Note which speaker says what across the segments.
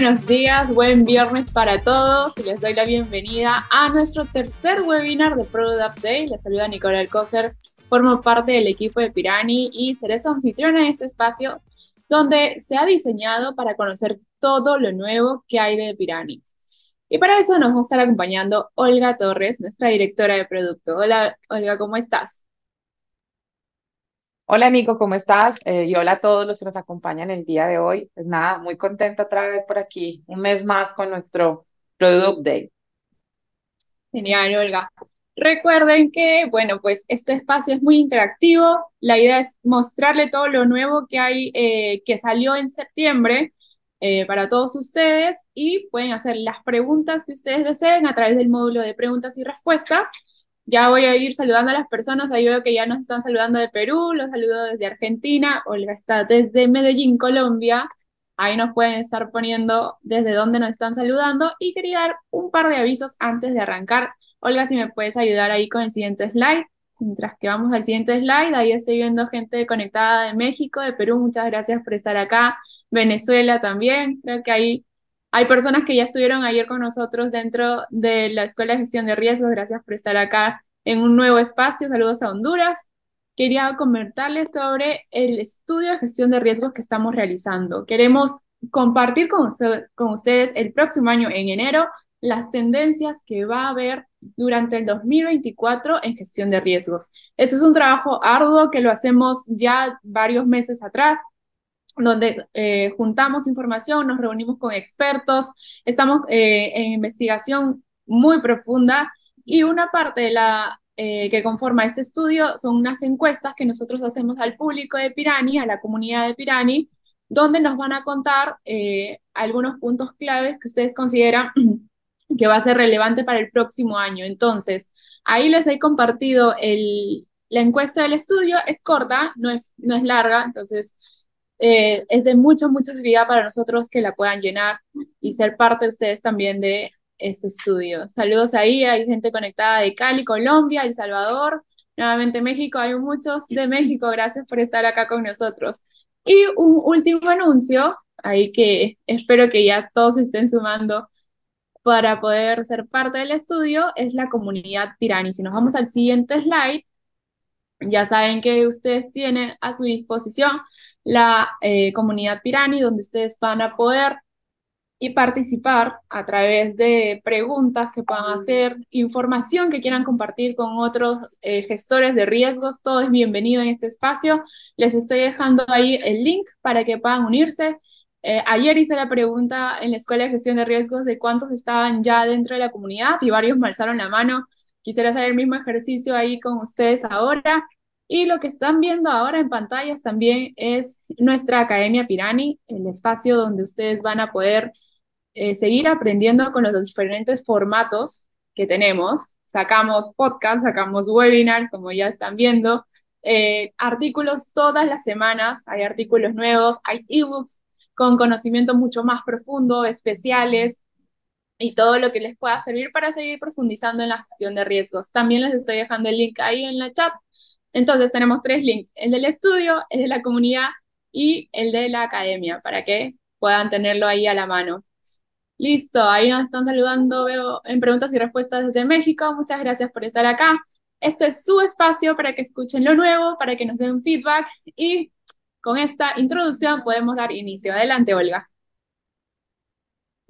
Speaker 1: buenos días, buen viernes para todos y les doy la bienvenida a nuestro tercer webinar de Product Update. Les saluda Nicolás Alcocer, formo parte del equipo de Pirani y seré su anfitriona en este espacio donde se ha diseñado para conocer todo lo nuevo que hay de Pirani. Y para eso nos va a estar acompañando Olga Torres, nuestra directora de producto. Hola Olga, ¿cómo estás?
Speaker 2: Hola Nico, ¿cómo estás? Eh, y hola a todos los que nos acompañan el día de hoy. Pues nada, muy contento otra vez por aquí, un mes más con nuestro Product Day. Genial,
Speaker 1: Olga. Recuerden que, bueno, pues este espacio es muy interactivo. La idea es mostrarle todo lo nuevo que hay, eh, que salió en septiembre eh, para todos ustedes y pueden hacer las preguntas que ustedes deseen a través del módulo de preguntas y respuestas ya voy a ir saludando a las personas, ahí veo que ya nos están saludando de Perú, los saludo desde Argentina, Olga está desde Medellín, Colombia, ahí nos pueden estar poniendo desde dónde nos están saludando y quería dar un par de avisos antes de arrancar. Olga, si me puedes ayudar ahí con el siguiente slide. Mientras que vamos al siguiente slide, ahí estoy viendo gente conectada de México, de Perú, muchas gracias por estar acá, Venezuela también, creo que ahí hay personas que ya estuvieron ayer con nosotros dentro de la Escuela de Gestión de Riesgos. Gracias por estar acá en un nuevo espacio. Saludos a Honduras. Quería comentarles sobre el estudio de gestión de riesgos que estamos realizando. Queremos compartir con, ustedes el próximo año, en enero, las tendencias que va a haber durante el 2024 en gestión de riesgos. Este es un trabajo arduo que lo hacemos ya varios meses atrás donde eh, juntamos información, nos reunimos con expertos, estamos eh, en investigación muy profunda y una parte de la eh, que conforma este estudio son unas encuestas que nosotros hacemos al público de Pirani, a la comunidad de Pirani, donde nos van a contar algunos puntos claves que ustedes consideran que va a ser relevante para el próximo año. Entonces, ahí les he compartido el, la encuesta del estudio, es corta, no es, no es larga, entonces eh, es de mucha, mucha utilidad para nosotros que la puedan llenar y ser parte de ustedes también de este estudio. Saludos ahí, hay gente conectada de Cali, Colombia, El Salvador, nuevamente México, hay muchos de México, gracias por estar acá con nosotros. Y un último anuncio, ahí que espero que ya todos estén sumando para poder ser parte del estudio, es la comunidad Pirani. Si nos vamos al siguiente slide, ya saben que ustedes tienen a su disposición la eh, comunidad Pirani, donde ustedes van a poder y participar a través de preguntas que puedan hacer, información que quieran compartir con otros eh, gestores de riesgos. Todo es bienvenido en este espacio. Les estoy dejando ahí el link para que puedan unirse. Eh, ayer hice la pregunta en la Escuela de Gestión de Riesgos de cuántos estaban ya dentro de la comunidad y varios me alzaron la mano. Quisiera hacer el mismo ejercicio ahí con ustedes ahora. Y lo que están viendo ahora en pantallas también es nuestra Academia Pirani, el espacio donde ustedes van a poder eh, seguir aprendiendo con los diferentes formatos que tenemos. Sacamos podcasts, sacamos webinars, como ya están viendo, eh, artículos todas las semanas, hay artículos nuevos, hay ebooks con conocimiento mucho más profundo, especiales y todo lo que les pueda servir para seguir profundizando en la gestión de riesgos. También les estoy dejando el link ahí en la chat entonces tenemos tres links, el del estudio, el de la comunidad y el de la academia, para que puedan tenerlo ahí a la mano. Listo, ahí nos están saludando, veo en preguntas y respuestas desde México. Muchas gracias por estar acá. Este es su espacio para que escuchen lo nuevo, para que nos den feedback y con esta introducción podemos dar inicio. Adelante, Olga.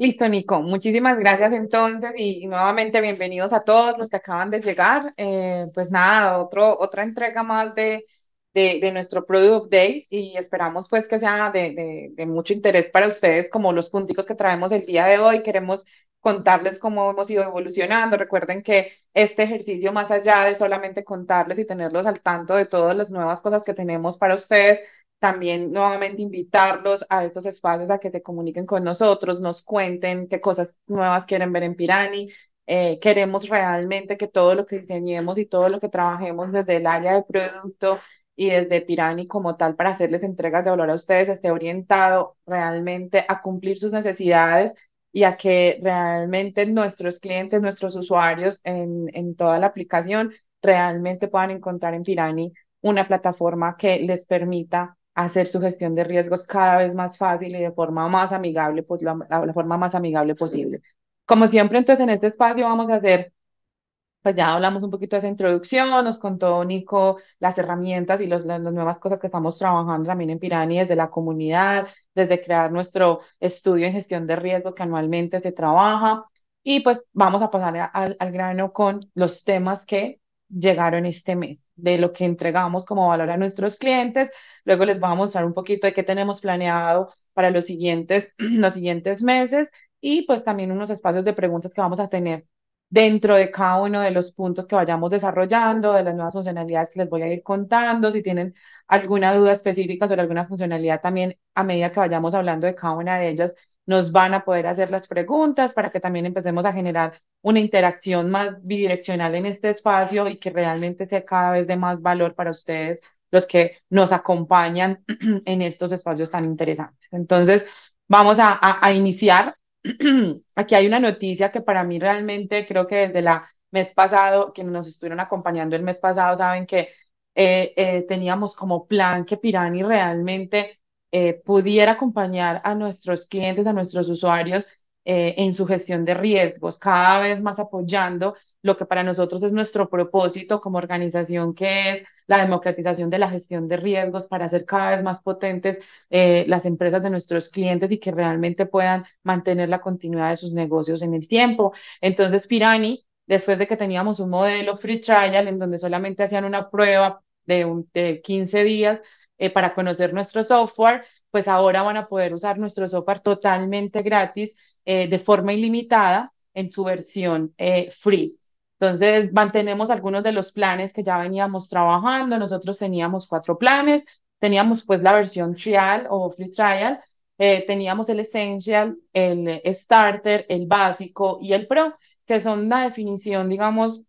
Speaker 2: Listo, Nico. Muchísimas gracias entonces y nuevamente bienvenidos a todos los que acaban de llegar. Eh, pues nada, otro, otra entrega más de, de, nuestro Product Day y esperamos pues que sea de, de, de, mucho interés para ustedes como los punticos que traemos el día de hoy. Queremos contarles cómo hemos ido evolucionando. Recuerden que este ejercicio, más allá de solamente contarles y tenerlos al tanto de todas las nuevas cosas que tenemos para ustedes, también nuevamente invitarlos a estos espacios a que te comuniquen con nosotros, nos cuenten qué cosas nuevas quieren ver en Pirani. Eh, queremos realmente que todo lo que diseñemos y todo lo que trabajemos desde el área de producto y desde Pirani como tal para hacerles entregas de valor a ustedes esté orientado realmente a cumplir sus necesidades y a que realmente nuestros clientes, nuestros usuarios en, en toda la aplicación realmente puedan encontrar en Pirani una plataforma que les permita hacer su gestión de riesgos cada vez más fácil y de forma más amigable, pues, la, forma más amigable posible. Como siempre, entonces en este espacio vamos a hacer, pues ya hablamos un poquito de esa introducción, nos contó Nico las herramientas y las, nuevas cosas que estamos trabajando también en Pirani desde la comunidad, desde crear nuestro estudio en gestión de riesgos que anualmente se trabaja. Y pues vamos a pasar al grano con los temas que llegaron este mes de lo que entregamos como valor a nuestros clientes. Luego les voy a mostrar un poquito de qué tenemos planeado para los siguientes, los siguientes meses y pues también unos espacios de preguntas que vamos a tener dentro de cada uno de los puntos que vayamos desarrollando, de las nuevas funcionalidades que les voy a ir contando. Si tienen alguna duda específica sobre alguna funcionalidad, también a medida que vayamos hablando de cada una de ellas, nos van a poder hacer las preguntas para que también empecemos a generar una interacción más bidireccional en este espacio y que realmente sea cada vez de más valor para ustedes los que nos acompañan en estos espacios tan interesantes. Entonces, vamos a, iniciar. Aquí hay una noticia que para mí realmente creo que desde la mes pasado, que nos estuvieron acompañando el mes pasado, saben que eh, eh, teníamos como plan que Pirani realmente eh, pudiera acompañar a nuestros clientes, a nuestros usuarios eh, en su gestión de riesgos, cada vez más apoyando lo que para nosotros es nuestro propósito como organización, que es la democratización de la gestión de riesgos para hacer cada vez más potentes eh, las empresas de nuestros clientes y que realmente puedan mantener la continuidad de sus negocios en el tiempo. Entonces, Pirani, después de que teníamos un modelo free trial en donde solamente hacían una prueba de, de 15 días, eh, para conocer nuestro software, pues ahora van a poder usar nuestro software totalmente gratis, eh, de forma ilimitada, en su versión eh, free. Entonces, mantenemos algunos de los planes que ya veníamos trabajando. Nosotros teníamos cuatro planes. Teníamos pues la versión trial o free trial. teníamos el essential, el starter, el básico y el pro, que son la definición, digamos,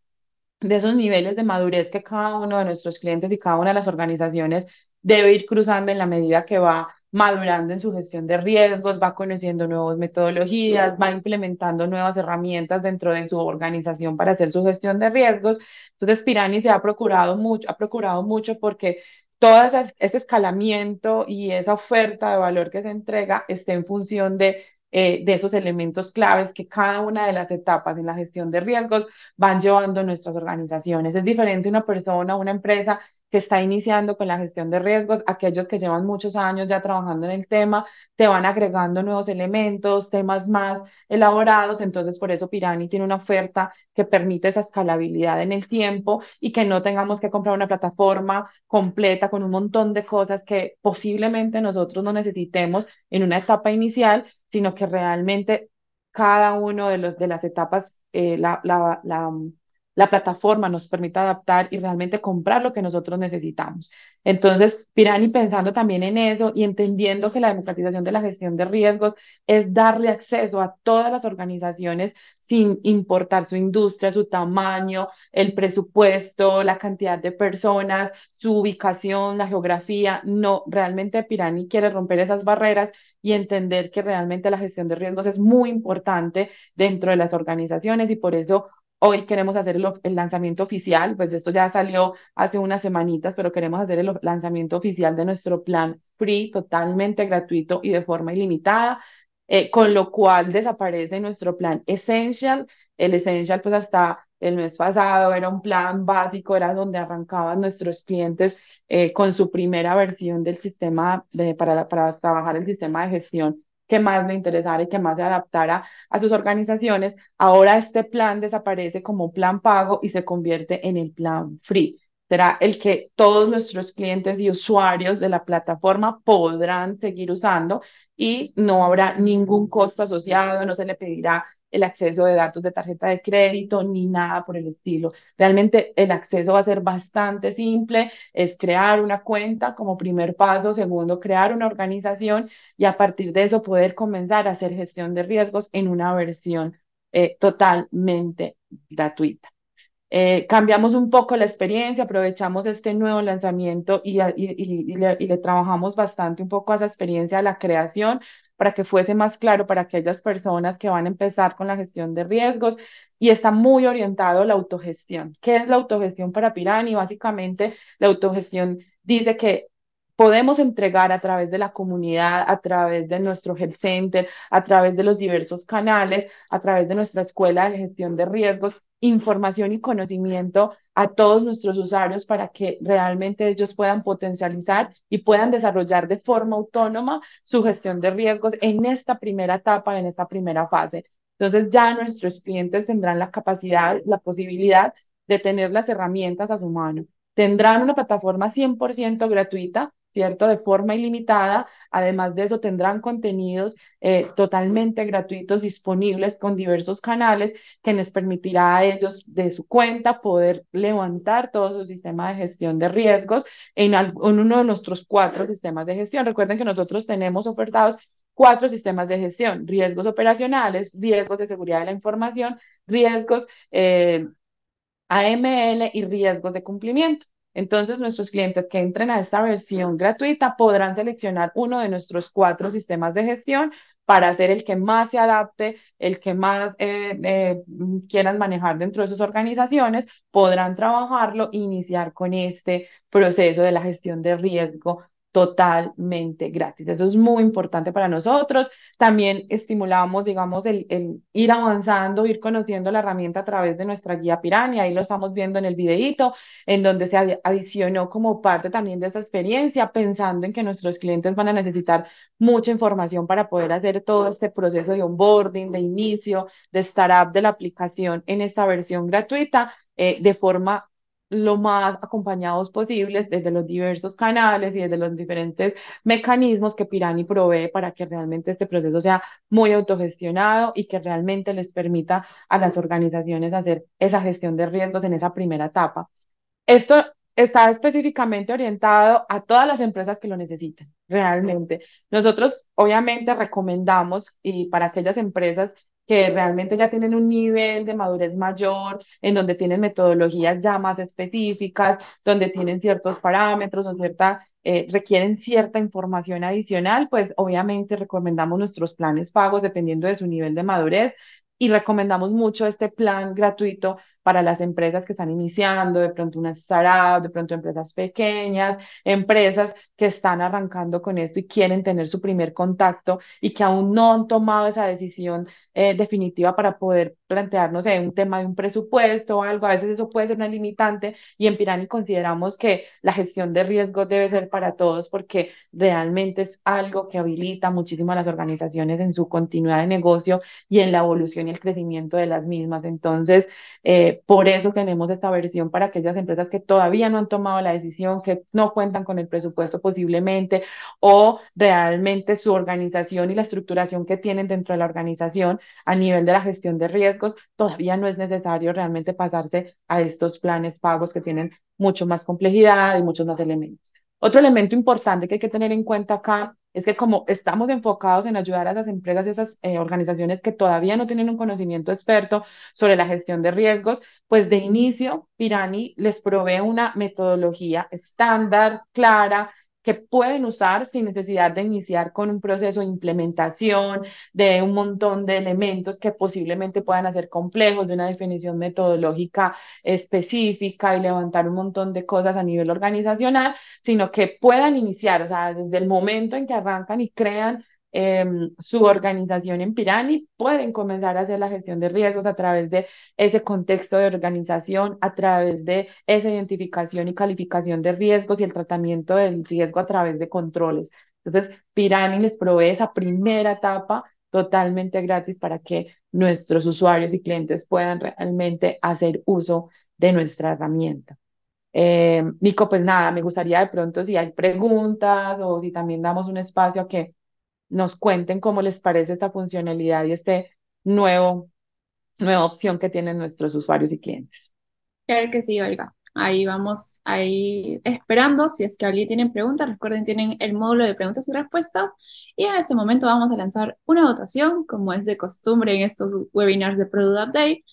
Speaker 2: de esos niveles de madurez que cada uno de nuestros clientes y cada una de las organizaciones debe ir cruzando en la medida que va madurando en su gestión de riesgos, va conociendo nuevas metodologías, va implementando nuevas herramientas dentro de su organización para hacer su gestión de riesgos. Entonces, Pirani se ha procurado mucho, ha procurado mucho porque todo ese, escalamiento y esa oferta de valor que se entrega esté en función de eh, de esos elementos claves que cada una de las etapas en la gestión de riesgos van llevando nuestras organizaciones. Es diferente una persona, una empresa que está iniciando con la gestión de riesgos, aquellos que llevan muchos años ya trabajando en el tema, te van agregando nuevos elementos, temas más elaborados, entonces por eso Pirani tiene una oferta que permite esa escalabilidad en el tiempo y que no tengamos que comprar una plataforma completa con un montón de cosas que posiblemente nosotros no necesitemos en una etapa inicial, sino que realmente cada uno de los de las etapas eh, la la plataforma nos permita adaptar y realmente comprar lo que nosotros necesitamos. Entonces, Pirani pensando también en eso y entendiendo que la democratización de la gestión de riesgos es darle acceso a todas las organizaciones sin importar su industria, su tamaño, el presupuesto, la cantidad de personas, su ubicación, la geografía. No, realmente Pirani quiere romper esas barreras y entender que realmente la gestión de riesgos es muy importante dentro de las organizaciones y por eso Hoy queremos hacer el, lanzamiento oficial, pues esto ya salió hace unas semanitas, pero queremos hacer el lanzamiento oficial de nuestro plan free, totalmente gratuito y de forma ilimitada. Eh, con lo cual desaparece nuestro plan Essential. El Essential, pues hasta el mes pasado era un plan básico, era donde arrancaban nuestros clientes eh, con su primera versión del sistema de, para, para trabajar el sistema de gestión que más le interesara y que más se adaptara a sus organizaciones, ahora este plan desaparece como plan pago y se convierte en el plan free. Será el que todos nuestros clientes y usuarios de la plataforma podrán seguir usando y no habrá ningún costo asociado, no se le pedirá el acceso de datos de tarjeta de crédito ni nada por el estilo. Realmente el acceso va a ser bastante simple, es crear una cuenta como primer paso, segundo, crear una organización y a partir de eso poder comenzar a hacer gestión de riesgos en una versión eh, totalmente gratuita. Eh, cambiamos un poco la experiencia, aprovechamos este nuevo lanzamiento y, le, y, le, trabajamos bastante un poco a esa experiencia de la creación, para que fuese más claro para aquellas personas que van a empezar con la gestión de riesgos y está muy orientado a la autogestión. ¿Qué es la autogestión para Pirani? Básicamente, la autogestión dice que podemos entregar a través de la comunidad, a través de nuestro health center, a través de los diversos canales, a través de nuestra escuela de gestión de riesgos, información y conocimiento a todos nuestros usuarios para que realmente ellos puedan potencializar y puedan desarrollar de forma autónoma su gestión de riesgos en esta primera etapa, en esta primera fase. Entonces ya nuestros clientes tendrán la capacidad, la posibilidad de tener las herramientas a su mano. Tendrán una plataforma 100% gratuita ¿cierto? De forma ilimitada. Además de eso, tendrán contenidos eh, totalmente gratuitos disponibles con diversos canales que les permitirá a ellos de su cuenta poder levantar todo su sistema de gestión de riesgos en, uno de nuestros cuatro sistemas de gestión. Recuerden que nosotros tenemos ofertados cuatro sistemas de gestión, riesgos operacionales, riesgos de seguridad de la información, riesgos eh, AML y riesgos de cumplimiento. Entonces, nuestros clientes que entren a esta versión gratuita podrán seleccionar uno de nuestros cuatro sistemas de gestión para hacer el que más se adapte, el que más eh, eh, quieran manejar dentro de sus organizaciones, podrán trabajarlo, e iniciar con este proceso de la gestión de riesgo totalmente gratis. Eso es muy importante para nosotros. También estimulamos, digamos, el, ir avanzando, ir conociendo la herramienta a través de nuestra guía Pirani. Ahí lo estamos viendo en el videíto, en donde se adicionó como parte también de esta experiencia, pensando en que nuestros clientes van a necesitar mucha información para poder hacer todo este proceso de onboarding, de inicio, de startup de la aplicación en esta versión gratuita eh, de forma lo más acompañados posibles desde los diversos canales y desde los diferentes mecanismos que Pirani provee para que realmente este proceso sea muy autogestionado y que realmente les permita a las organizaciones hacer esa gestión de riesgos en esa primera etapa. Esto está específicamente orientado a todas las empresas que lo necesiten, realmente. Nosotros obviamente recomendamos y para aquellas empresas que realmente ya tienen un nivel de madurez mayor, en donde tienen metodologías ya más específicas, donde tienen ciertos parámetros o cierta, eh, requieren cierta información adicional, pues obviamente recomendamos nuestros planes pagos dependiendo de su nivel de madurez, y recomendamos mucho este plan gratuito para las empresas que están iniciando, de pronto una startup, de pronto empresas pequeñas, empresas que están arrancando con esto y quieren tener su primer contacto y que aún no han tomado esa decisión eh, definitiva para poder plantear, no sé, un tema de un presupuesto o algo, a veces eso puede ser una limitante y en Pirani consideramos que la gestión de riesgo debe ser para todos porque realmente es algo que habilita muchísimo a las organizaciones en su continuidad de negocio y en la evolución y el crecimiento de las mismas. Entonces, eh, por eso tenemos esta versión para aquellas empresas que todavía no han tomado la decisión, que no cuentan con el presupuesto posiblemente o realmente su organización y la estructuración que tienen dentro de la organización a nivel de la gestión de riesgos todavía no es necesario realmente pasarse a estos planes pagos que tienen mucho más complejidad y muchos más elementos. Otro elemento importante que hay que tener en cuenta acá es que como estamos enfocados en ayudar a las empresas y esas eh, organizaciones que todavía no tienen un conocimiento experto sobre la gestión de riesgos, pues de inicio Pirani les provee una metodología estándar, clara, que pueden usar sin necesidad de iniciar con un proceso de implementación de un montón de elementos que posiblemente puedan hacer complejos, de una definición metodológica específica y levantar un montón de cosas a nivel organizacional, sino que puedan iniciar, o sea, desde el momento en que arrancan y crean Em, su organización en Pirani, pueden comenzar a hacer la gestión de riesgos a través de ese contexto de organización, a través de esa identificación y calificación de riesgos y el tratamiento del riesgo a través de controles. Entonces, Pirani les provee esa primera etapa totalmente gratis para que nuestros usuarios y clientes puedan realmente hacer uso de nuestra herramienta. Em, Nico, pues nada, me gustaría de pronto si hay preguntas o si también damos un espacio a que nos cuenten cómo les parece esta funcionalidad y este nuevo, nueva opción que tienen nuestros usuarios y clientes.
Speaker 1: Claro que sí, Olga. Ahí vamos, ahí esperando. Si es que alguien tiene preguntas, recuerden, tienen el módulo de preguntas y respuestas. Y en este momento vamos a lanzar una votación, como es de costumbre en estos webinars de Product Update,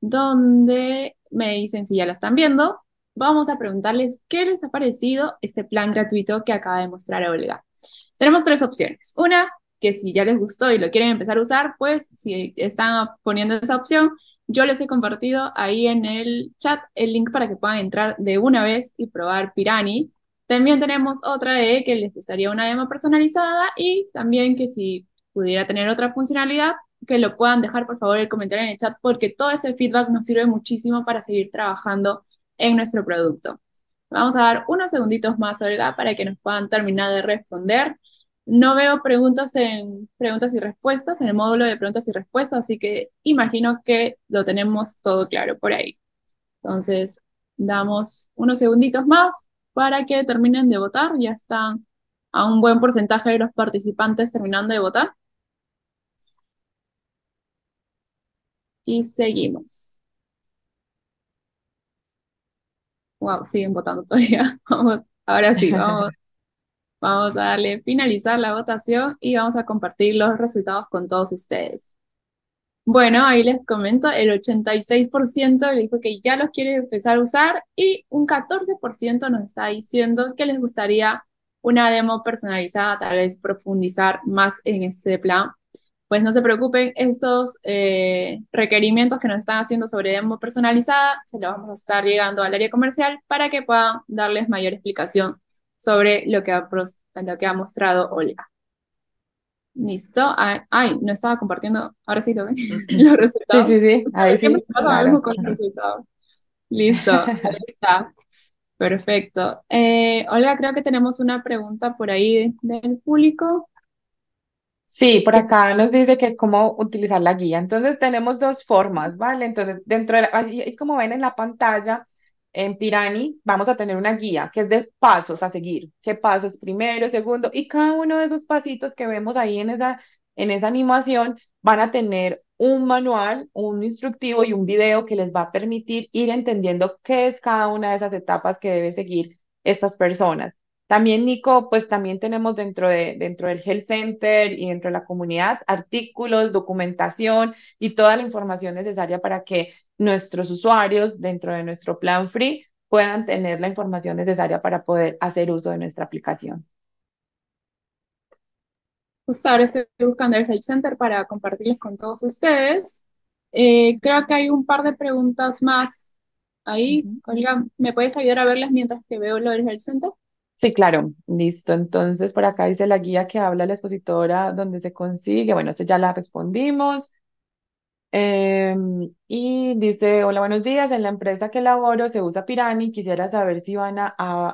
Speaker 1: donde me dicen si ya la están viendo. Vamos a preguntarles qué les ha parecido este plan gratuito que acaba de mostrar Olga. Tenemos tres opciones. Una, que si ya les gustó y lo quieren empezar a usar, pues si están poniendo esa opción, yo les he compartido ahí en el chat el link para que puedan entrar de una vez y probar Pirani. También tenemos otra de que les gustaría una demo personalizada y también que si pudiera tener otra funcionalidad, que lo puedan dejar por favor el comentario en el chat porque todo ese feedback nos sirve muchísimo para seguir trabajando en nuestro producto. Vamos a dar unos segunditos más, Olga, para que nos puedan terminar de responder. No veo preguntas en preguntas y respuestas, en el módulo de preguntas y respuestas, así que imagino que lo tenemos todo claro por ahí. Entonces, damos unos segunditos más para que terminen de votar. Ya están a un buen porcentaje de los participantes terminando de votar. Y seguimos. Wow, siguen votando todavía. ahora sí, vamos, vamos a darle finalizar la votación y vamos a compartir los resultados con todos ustedes. Bueno, ahí les comento, el 86% le dijo que ya los quiere empezar a usar y un 14% nos está diciendo que les gustaría una demo personalizada, tal vez profundizar más en este plan pues no se preocupen, estos eh, requerimientos que nos están haciendo sobre demo personalizada, se los vamos a estar llegando al área comercial para que puedan darles mayor explicación sobre lo que ha, lo que ha mostrado Olga. Listo. Ay, no estaba compartiendo. Ahora sí lo ven. los resultados. Sí, sí, sí. Ahí sí. algo con los resultados. Listo. está.
Speaker 2: Perfecto.
Speaker 1: Eh, Olga, creo que tenemos una pregunta
Speaker 2: por ahí del público. Sí, por acá nos dice que cómo utilizar la guía. Entonces tenemos dos formas, ¿vale? Entonces, dentro de como ven en la pantalla, en Pirani vamos a tener una guía que es de pasos a seguir. ¿Qué pasos primero, segundo? Y cada uno de esos pasitos que vemos ahí en esa, en esa animación van a tener un manual, un instructivo y un video que les va a permitir ir entendiendo qué es cada una de esas etapas que debe seguir estas personas. También, Nico, pues también tenemos dentro, de, dentro del Health Center y dentro de la comunidad artículos, documentación y toda la información necesaria para que nuestros usuarios dentro de nuestro plan free puedan tener la información necesaria para poder hacer uso de nuestra aplicación.
Speaker 1: Justo ahora estoy buscando el Health Center para compartirles con todos ustedes. Eh, creo que hay un par de preguntas más ahí. Oiga, ¿me puedes ayudar a verlas mientras que veo lo del Health Center?
Speaker 2: Sí, claro, listo. Entonces, por acá dice la guía que habla la expositora, donde se consigue. Bueno, ya la respondimos. Em, y dice, hola, buenos días. En la empresa que laboro se usa Pirani. Quisiera saber si van a,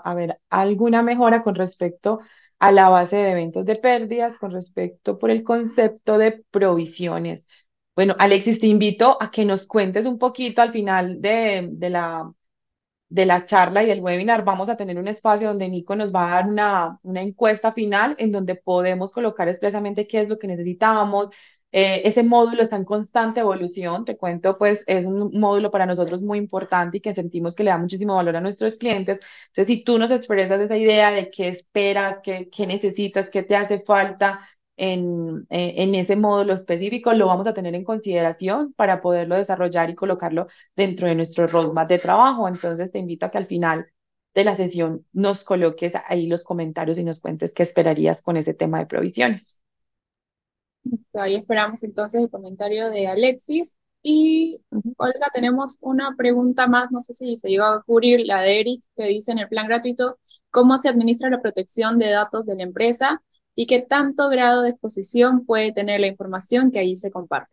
Speaker 2: haber alguna mejora con respecto a la base de eventos de pérdidas, con respecto por el concepto de provisiones. Bueno, Alexis, te invito a que nos cuentes un poquito al final de, de la de la charla y del webinar, vamos a tener un espacio donde Nico nos va a dar una, encuesta final en donde podemos colocar expresamente qué es lo que necesitamos. Eh, ese módulo está en constante evolución, te cuento, pues es un módulo para nosotros muy importante y que sentimos que le da muchísimo valor a nuestros clientes. Entonces, si tú nos expresas esa idea de qué esperas, qué, qué necesitas, qué te hace falta, en, eh, en, ese módulo específico, lo vamos a tener en consideración para poderlo desarrollar y colocarlo dentro de nuestro roadmap de trabajo. Entonces, te invito a que al final de la sesión nos coloques ahí los comentarios y nos cuentes qué esperarías con ese tema de provisiones.
Speaker 1: Ahí esperamos entonces el comentario de Alexis. Y Olga, tenemos una pregunta más, no sé si se llegó a cubrir la de Eric, que dice en el plan gratuito, ¿cómo se administra la protección de datos de la empresa? y qué tanto grado de exposición puede tener la información que allí se comparte.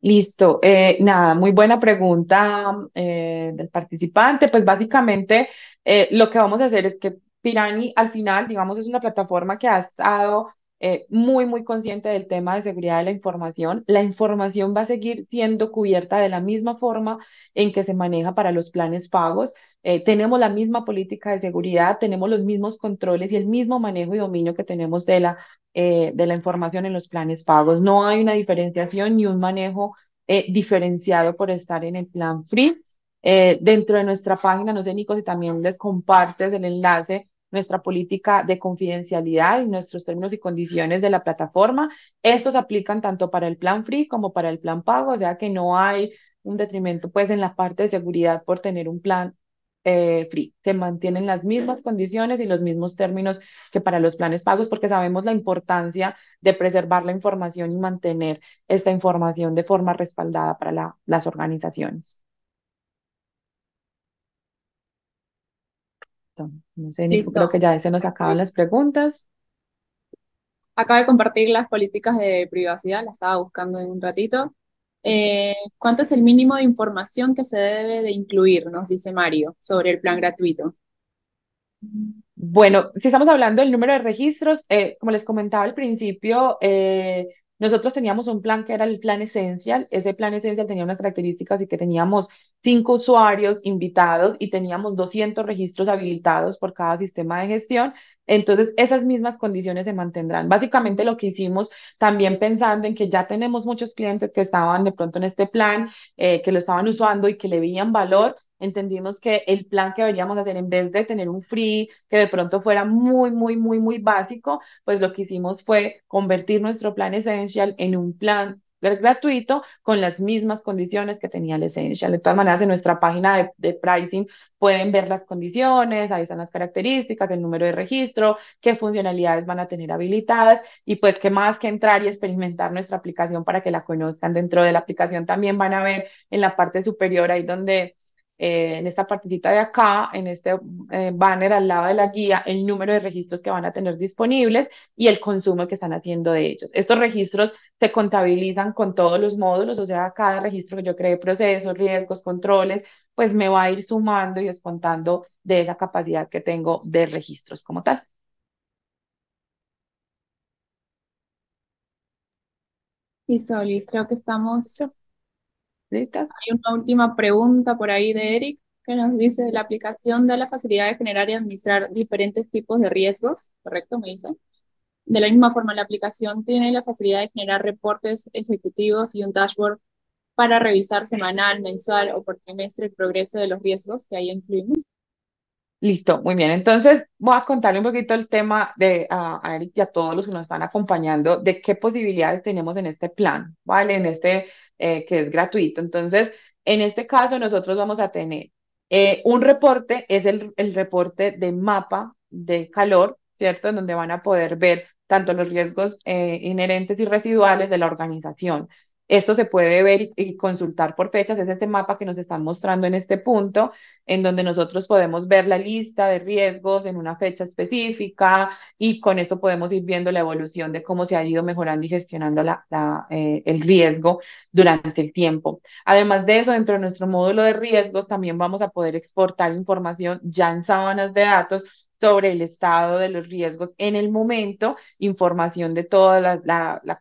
Speaker 2: Listo, eh, nada, muy buena pregunta eh, del participante. Pues básicamente eh, lo que vamos a hacer es que Pirani al final, digamos, es una plataforma que ha estado eh, muy, muy consciente del tema de seguridad de la información. La información va a seguir siendo cubierta de la misma forma en que se maneja para los planes pagos. Eh, tenemos la misma política de seguridad, tenemos los mismos controles y el mismo manejo y dominio que tenemos de la, eh, de la información en los planes pagos. No hay una diferenciación ni un manejo diferenciado por estar en el plan free. dentro de nuestra página, no sé, Nico, si también les compartes el enlace nuestra política de confidencialidad y nuestros términos y condiciones de la plataforma. Estos aplican tanto para el plan free como para el plan pago, o sea que no hay un detrimento pues en la parte de seguridad por tener un plan eh, free. Se mantienen las mismas condiciones y los mismos términos que para los planes pagos porque sabemos la importancia de preservar la información y mantener esta información de forma respaldada para las organizaciones. No sé, creo que ya se nos acaban las preguntas.
Speaker 1: Acabo de compartir las políticas de privacidad, las estaba buscando en un ratito. Eh, ¿cuánto es el mínimo de información que se debe de incluir,
Speaker 2: nos dice Mario, sobre el plan gratuito? Bueno, si estamos hablando del número de registros, eh, como les comentaba al principio, eh, nosotros teníamos un plan que era el plan esencial. Ese plan esencial tenía unas características de que teníamos cinco usuarios invitados y teníamos 200 registros habilitados por cada sistema de gestión. Entonces, esas mismas condiciones se mantendrán. Básicamente lo que hicimos también pensando en que ya tenemos muchos clientes que estaban de pronto en este plan, eh, que lo estaban usando y que le veían valor entendimos que el plan que deberíamos hacer, en vez de tener un free que de pronto fuera muy, muy, muy, muy básico, pues lo que hicimos fue convertir nuestro plan Essential en un plan gratuito con las mismas condiciones que tenía el Essential. De todas maneras, en nuestra página de, pricing pueden ver las condiciones, ahí están las características, el número de registro, qué funcionalidades van a tener habilitadas y pues qué más que entrar y experimentar nuestra aplicación para que la conozcan. Dentro de la aplicación también van a ver en la parte superior ahí donde eh, en esta partidita de acá, en este eh, banner al lado de la guía, el número de registros que van a tener disponibles y el consumo que están haciendo de ellos. Estos registros se contabilizan con todos los módulos, o sea, cada registro que yo cree, procesos, riesgos, controles, pues me va a ir sumando y descontando de esa capacidad que tengo de registros como tal.
Speaker 1: Listo, Oli, creo que estamos ¿Listas? Hay una última pregunta por ahí de Eric que nos dice, la aplicación de la facilidad de generar y administrar diferentes tipos de riesgos, ¿correcto? Me dice. De la misma forma, la aplicación tiene la facilidad de generar reportes ejecutivos y un dashboard para revisar semanal, mensual o por trimestre el progreso de los riesgos que ahí incluimos.
Speaker 2: Listo, muy bien. Entonces, voy a contarle un poquito el tema de a Eric y a todos los que nos están acompañando de qué posibilidades tenemos en este plan, ¿vale? En este eh, que es gratuito. Entonces, en este caso, nosotros vamos a tener eh, un reporte, es el, reporte de mapa de calor, ¿cierto? En donde van a poder ver tanto los riesgos eh, inherentes y residuales de la organización, esto se puede ver y consultar por fechas, es este mapa que nos están mostrando en este punto, en donde nosotros podemos ver la lista de riesgos en una fecha específica y con esto podemos ir viendo la evolución de cómo se ha ido mejorando y gestionando la, eh, el riesgo durante el tiempo. Además de eso, dentro de nuestro módulo de riesgos también vamos a poder exportar información ya en sábanas de datos sobre el estado de los riesgos en el momento, información de toda la,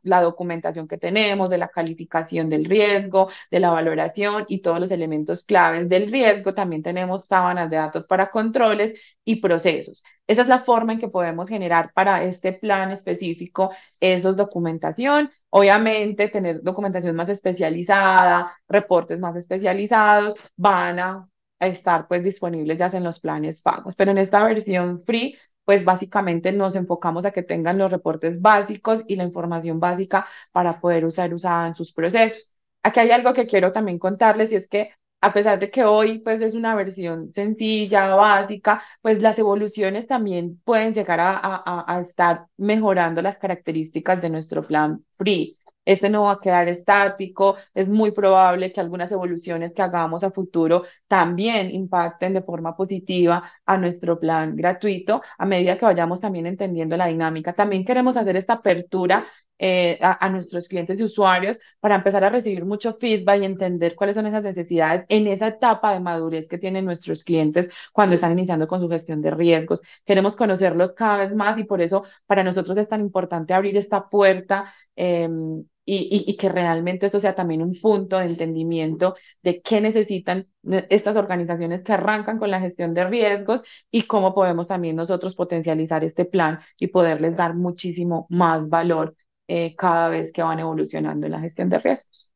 Speaker 2: la, documentación que tenemos, de la calificación del riesgo, de la valoración y todos los elementos claves del riesgo. También tenemos sábanas de datos para controles y procesos. Esa es la forma en que podemos generar para este plan específico esos documentación. Obviamente, tener documentación más especializada, reportes más especializados, van a estar pues disponibles ya en los planes pagos. Pero en esta versión free, pues básicamente nos enfocamos a que tengan los reportes básicos y la información básica para poder usar usada en sus procesos. Aquí hay algo que quiero también contarles y es que a pesar de que hoy pues es una versión sencilla, básica, pues las evoluciones también pueden llegar a, a, a estar mejorando las características de nuestro plan free este no va a quedar estático, es muy probable que algunas evoluciones que hagamos a futuro también impacten de forma positiva a nuestro plan gratuito a medida que vayamos también entendiendo la dinámica. También queremos hacer esta apertura eh, a, nuestros clientes y usuarios para empezar a recibir mucho feedback y entender cuáles son esas necesidades en esa etapa de madurez que tienen nuestros clientes cuando están iniciando con su gestión de riesgos. Queremos conocerlos cada vez más y por eso para nosotros es tan importante abrir esta puerta. Em, y, que realmente eso sea también un punto de entendimiento de qué necesitan estas organizaciones que arrancan con la gestión de riesgos y cómo podemos también nosotros potencializar este plan y poderles dar muchísimo más valor eh, cada vez que van evolucionando en la gestión de riesgos.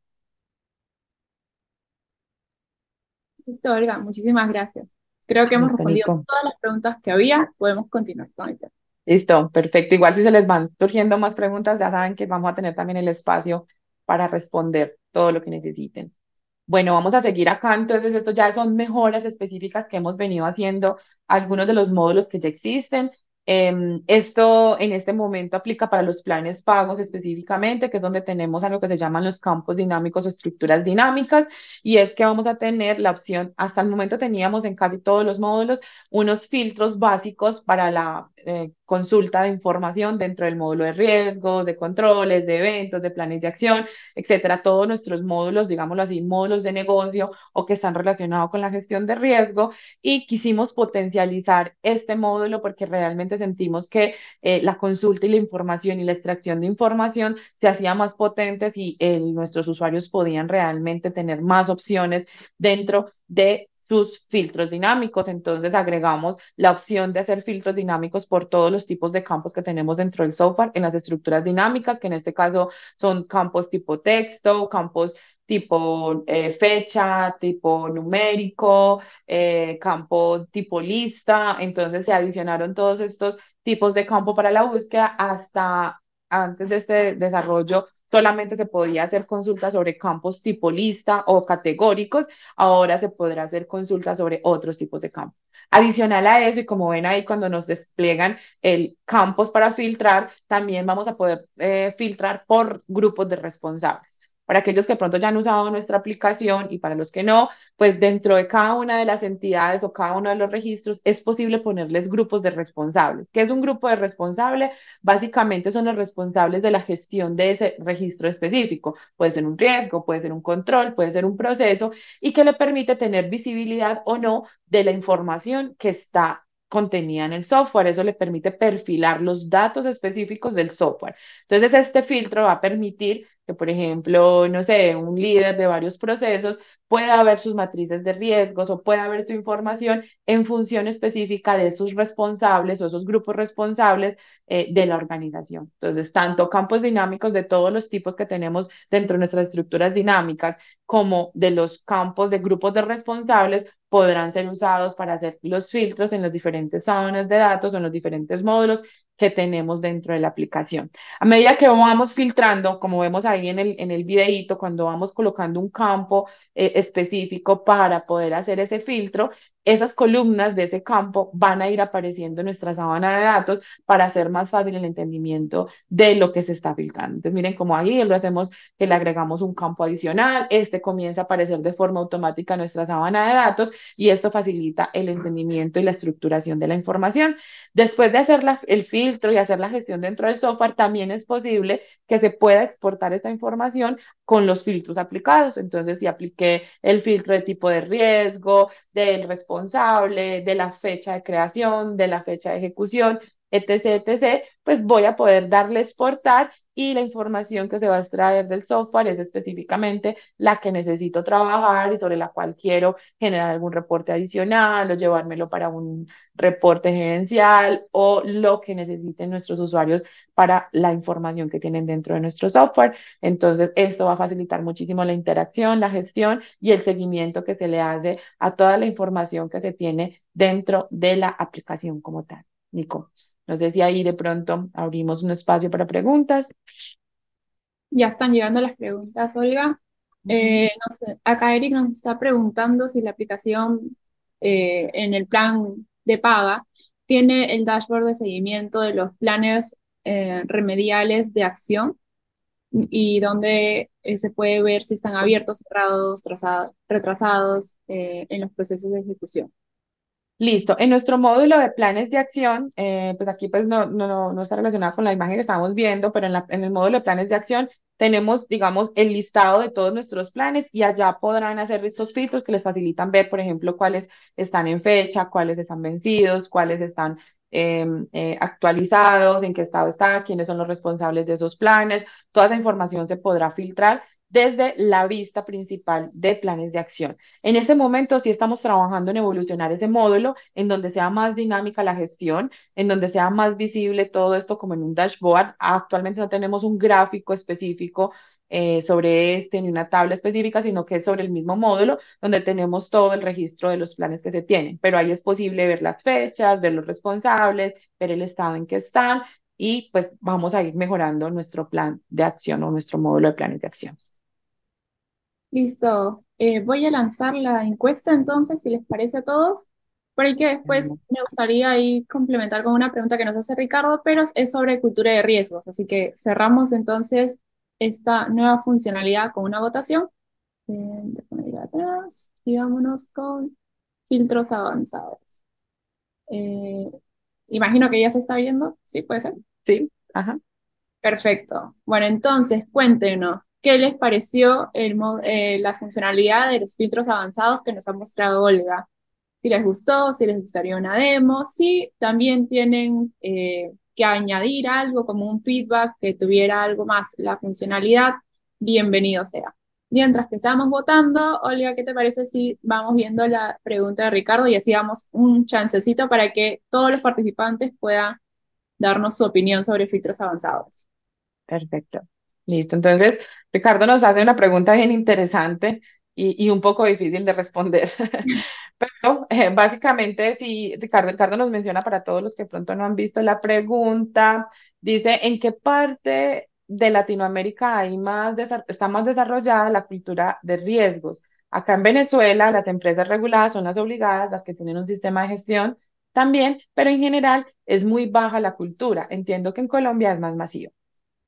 Speaker 1: Listo, Olga, muchísimas gracias. Creo que hemos respondido todas las preguntas que había. Podemos continuar con el tema.
Speaker 2: Listo, perfecto. Igual si se les van surgiendo más preguntas, ya saben que vamos a tener también el espacio para responder todo lo que necesiten. Bueno, vamos a seguir acá. Entonces, esto ya son mejoras específicas que hemos venido haciendo algunos de los módulos que ya existen. Em, esto en este momento aplica para los planes pagos específicamente, que es donde tenemos algo que se llaman los campos dinámicos o estructuras dinámicas, y es que vamos a tener la opción, hasta el momento teníamos en casi todos los módulos unos filtros básicos para la eh, consulta de información dentro del módulo de riesgo, de controles, de eventos, de planes de acción, etcétera, todos nuestros módulos, digámoslo así, módulos de negocio o que están relacionados con la gestión de riesgo y quisimos potencializar este módulo porque realmente sentimos que eh, la consulta y la información y la extracción de información se hacía más potente y eh, nuestros usuarios podían realmente tener más opciones dentro de sus filtros dinámicos. Entonces agregamos la opción de hacer filtros dinámicos por todos los tipos de campos que tenemos dentro del software en las estructuras dinámicas, que en este caso son campos tipo texto, campos tipo eh, fecha, tipo numérico, eh, campos tipo lista. Entonces se adicionaron todos estos tipos de campo para la búsqueda hasta antes de este desarrollo solamente se podía hacer consultas sobre campos tipo lista o categóricos, ahora se podrá hacer consultas sobre otros tipos de campos. Adicional a eso, y como ven ahí cuando nos despliegan el campos para filtrar, también vamos a poder eh, filtrar por grupos de responsables. Para aquellos que pronto ya han usado nuestra aplicación y para los que no, pues dentro de cada una de las entidades o cada uno de los registros es posible ponerles grupos de responsables. ¿Qué es un grupo de responsable? Básicamente son los responsables de la gestión de ese registro específico. Puede ser un riesgo, puede ser un control, puede ser un proceso y que le permite tener visibilidad o no de la información que está contenida en el software. Eso le permite perfilar los datos específicos del software. Entonces, este filtro va a permitir que por ejemplo, no sé, un líder de varios procesos pueda ver sus matrices de riesgos o pueda ver su información en función específica de sus responsables o esos grupos responsables eh, de la organización. Entonces, tanto campos dinámicos de todos los tipos que tenemos dentro de nuestras estructuras dinámicas como de los campos de grupos de responsables podrán ser usados para hacer los filtros en las diferentes zonas de datos o en los diferentes módulos que tenemos dentro de la aplicación. A medida que vamos filtrando, como vemos ahí en el, en el videíto, cuando vamos colocando un campo eh, específico para poder hacer ese filtro, esas columnas de ese campo van a ir apareciendo en nuestra sábana de datos para hacer más fácil el entendimiento de lo que se está filtrando. Entonces, miren cómo ahí lo hacemos que le agregamos un campo adicional, este comienza a aparecer de forma automática en nuestra sábana de datos y esto facilita el entendimiento y la estructuración de la información. Después de hacer el filtro y hacer la gestión dentro del software, también es posible que se pueda exportar esa información con los filtros aplicados. Entonces, si apliqué el filtro de tipo de riesgo, del responsable, responsable, de la fecha de creación, de la fecha de ejecución etc., etc., pues voy a poder darle exportar y la información que se va a extraer del software es específicamente la que necesito trabajar y sobre la cual quiero generar algún reporte adicional o llevármelo para un reporte gerencial o lo que necesiten nuestros usuarios para la información que tienen dentro de nuestro software. Entonces, esto va a facilitar muchísimo la interacción, la gestión y el seguimiento que se le hace a toda la información que se tiene dentro de la aplicación como tal. Nico. No sé si ahí de pronto abrimos un espacio para preguntas.
Speaker 1: Ya están llegando las preguntas, Olga. Eh, acá Eric nos está preguntando si la aplicación eh, en el plan de paga tiene el dashboard de seguimiento de los planes eh, remediales de acción y dónde se puede ver si están abiertos, cerrados, retrasados en los procesos de ejecución.
Speaker 2: Listo, en nuestro módulo de planes de acción, eh, pues aquí pues no, no, está relacionado con la imagen que estamos viendo, pero en, la, el módulo de planes de acción tenemos, digamos, el listado de todos nuestros planes y allá podrán hacer estos filtros que les facilitan ver, por ejemplo, cuáles están en fecha, cuáles están vencidos, cuáles están em, eh, actualizados, en qué estado está, quiénes son los responsables de esos planes. Toda esa información se podrá filtrar desde la vista principal de planes de acción. En ese momento sí estamos trabajando en evolucionar ese módulo, en donde sea más dinámica la gestión, en donde sea más visible todo esto como en un dashboard. Actualmente no tenemos un gráfico específico eh, sobre este ni una tabla específica, sino que es sobre el mismo módulo donde tenemos todo el registro de los planes que se tienen. Pero ahí es posible ver las fechas, ver los responsables, ver el estado en que están. Y pues vamos a ir mejorando nuestro plan de acción o nuestro módulo de planes de acción.
Speaker 1: Listo. Eh, voy a lanzar la encuesta entonces, si les parece a todos, por el que después me gustaría ahí complementar con una pregunta que nos hace Ricardo, pero es sobre cultura de riesgos. Así que cerramos entonces esta nueva funcionalidad con una votación. Eh, atrás y vámonos con filtros avanzados. Eh, imagino que ya se está viendo, ¿sí? ¿Puede ser?
Speaker 2: Sí, ajá.
Speaker 1: Perfecto. Bueno, entonces cuéntenos, ¿Qué les pareció eh, la funcionalidad de los filtros avanzados que nos ha mostrado Olga? Si les gustó, si les gustaría una demo, si también tienen eh, que añadir algo como un feedback que tuviera algo más la funcionalidad, bienvenido sea. Mientras que estamos votando, Olga, ¿qué te parece si vamos viendo la pregunta de Ricardo y así damos un chancecito para que todos los participantes puedan darnos su
Speaker 2: opinión sobre filtros avanzados? Perfecto. Listo, entonces Ricardo nos hace una pregunta bien interesante y, un poco difícil de responder, pero eh, básicamente si Ricardo, Ricardo nos menciona para todos los que pronto no han visto la pregunta, dice, ¿en qué parte de Latinoamérica hay más está más desarrollada la cultura de riesgos? Acá en Venezuela las empresas reguladas son las obligadas, las que tienen un sistema de gestión también, pero en general es muy baja la cultura. Entiendo que en Colombia es más masivo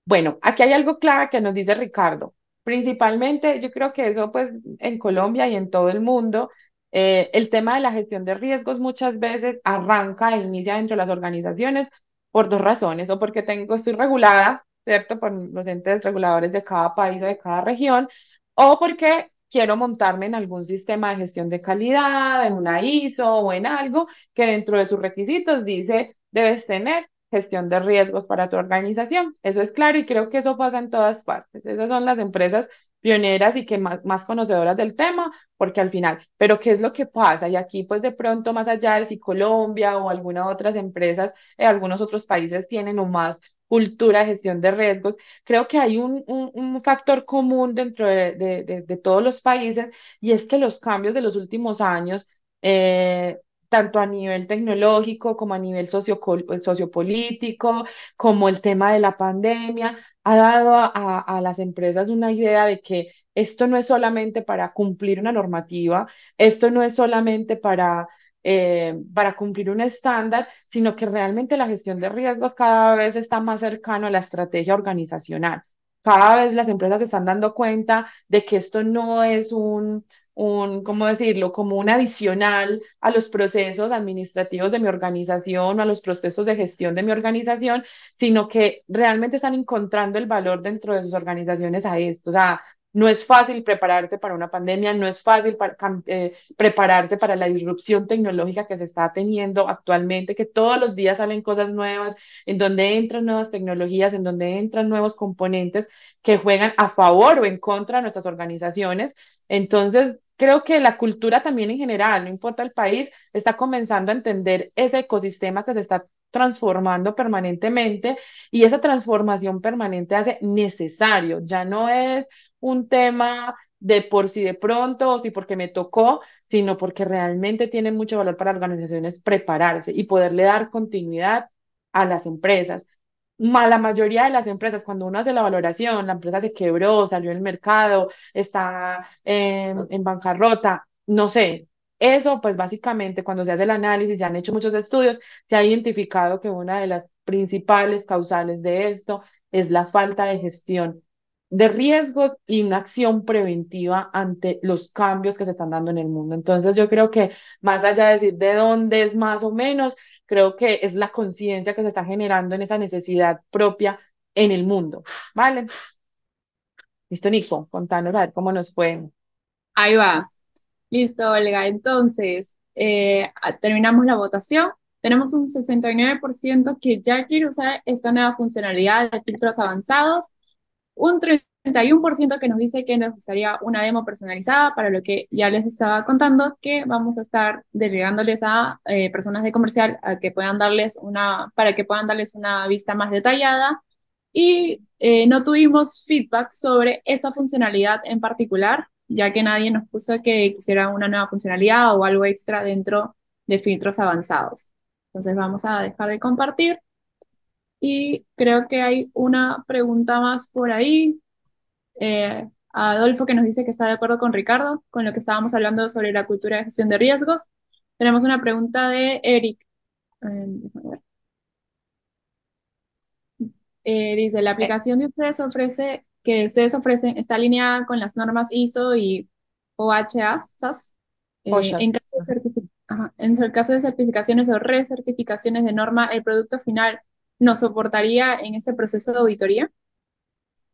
Speaker 2: bueno, aquí hay algo clave que nos dice Ricardo. Principalmente, yo creo que eso pues en Colombia y en todo el mundo, eh, el tema de la gestión de riesgos muchas veces arranca e inicia dentro de las organizaciones por dos razones, o porque tengo, estoy regulada, ¿cierto? Por los entes reguladores de cada país o de cada región, o porque quiero montarme en algún sistema de gestión de calidad, en una ISO o en algo que dentro de sus requisitos dice debes tener gestión de riesgos para tu organización. Eso es claro y creo que eso pasa en todas partes. Esas son las empresas pioneras y que más, conocedoras del tema, porque al final, pero ¿qué es lo que pasa? Y aquí pues de pronto más allá de si Colombia o algunas otras empresas, eh, algunos otros países tienen o más cultura, gestión de riesgos, creo que hay un, un, factor común dentro de, todos los países y es que los cambios de los últimos años... Eh, tanto a nivel tecnológico como a nivel sociopolítico, como el tema de la pandemia, ha dado a, las empresas una idea de que esto no es solamente para cumplir una normativa, esto no es solamente para, eh, para cumplir un estándar, sino que realmente la gestión de riesgos cada vez está más cercano a la estrategia organizacional. Cada vez las empresas se están dando cuenta de que esto no es un, un, ¿cómo decirlo?, como un adicional a los procesos administrativos de mi organización o a los procesos de gestión de mi organización, sino que realmente están encontrando el valor dentro de sus organizaciones a esto. O sea, no es fácil prepararte para una pandemia, no es fácil eh, prepararse para la disrupción tecnológica que se está teniendo actualmente, que todos los días salen cosas nuevas, en donde entran nuevas tecnologías, en donde entran nuevos componentes que juegan a favor o en contra de nuestras organizaciones. Entonces, creo que la cultura también en general, no importa el país, está comenzando a entender ese ecosistema que se está transformando permanentemente y esa transformación permanente hace necesario, ya no es un tema de por si de pronto o si porque me tocó, sino porque realmente tiene mucho valor para organizaciones prepararse y poderle dar continuidad a las empresas la mayoría de las empresas, cuando uno hace la valoración, la empresa se quebró, salió del mercado, está en, en bancarrota, no sé. Eso, pues básicamente, cuando se hace el análisis, se han hecho muchos estudios, se ha identificado que una de las principales causales de esto es la falta de gestión de riesgos y una acción preventiva ante los cambios que se están dando en el mundo. Entonces yo creo que más allá de decir de dónde es más o menos, creo que es la conciencia que se está generando en esa necesidad propia en el mundo, ¿vale? Listo, Nico, contanos a ver cómo nos fue.
Speaker 1: Ahí va. Listo, Olga. Entonces, eh, terminamos la votación. Tenemos un 69% que ya quiere usar esta nueva funcionalidad de filtros avanzados, un 31% que nos dice que nos gustaría una demo personalizada para lo que ya les estaba contando, que vamos a estar delegándoles a eh, personas de comercial que puedan darles una, para que puedan darles una vista más detallada. Y eh, no tuvimos feedback sobre esta funcionalidad en particular, ya que nadie nos puso que quisiera una nueva funcionalidad o algo extra dentro de filtros avanzados. Entonces vamos a dejar de compartir. Y creo que hay una pregunta más por ahí. Eh, Adolfo que nos dice que está de acuerdo con Ricardo, con lo que estábamos hablando sobre la cultura de gestión de riesgos. Tenemos una pregunta de Eric. Eh, dice, la aplicación de ustedes ofrece, que ustedes ofrecen está alineada con las normas ISO y OHA, eh, en, caso de caso de certificaciones o recertificaciones de norma, ¿el producto final nos soportaría en este proceso de auditoría?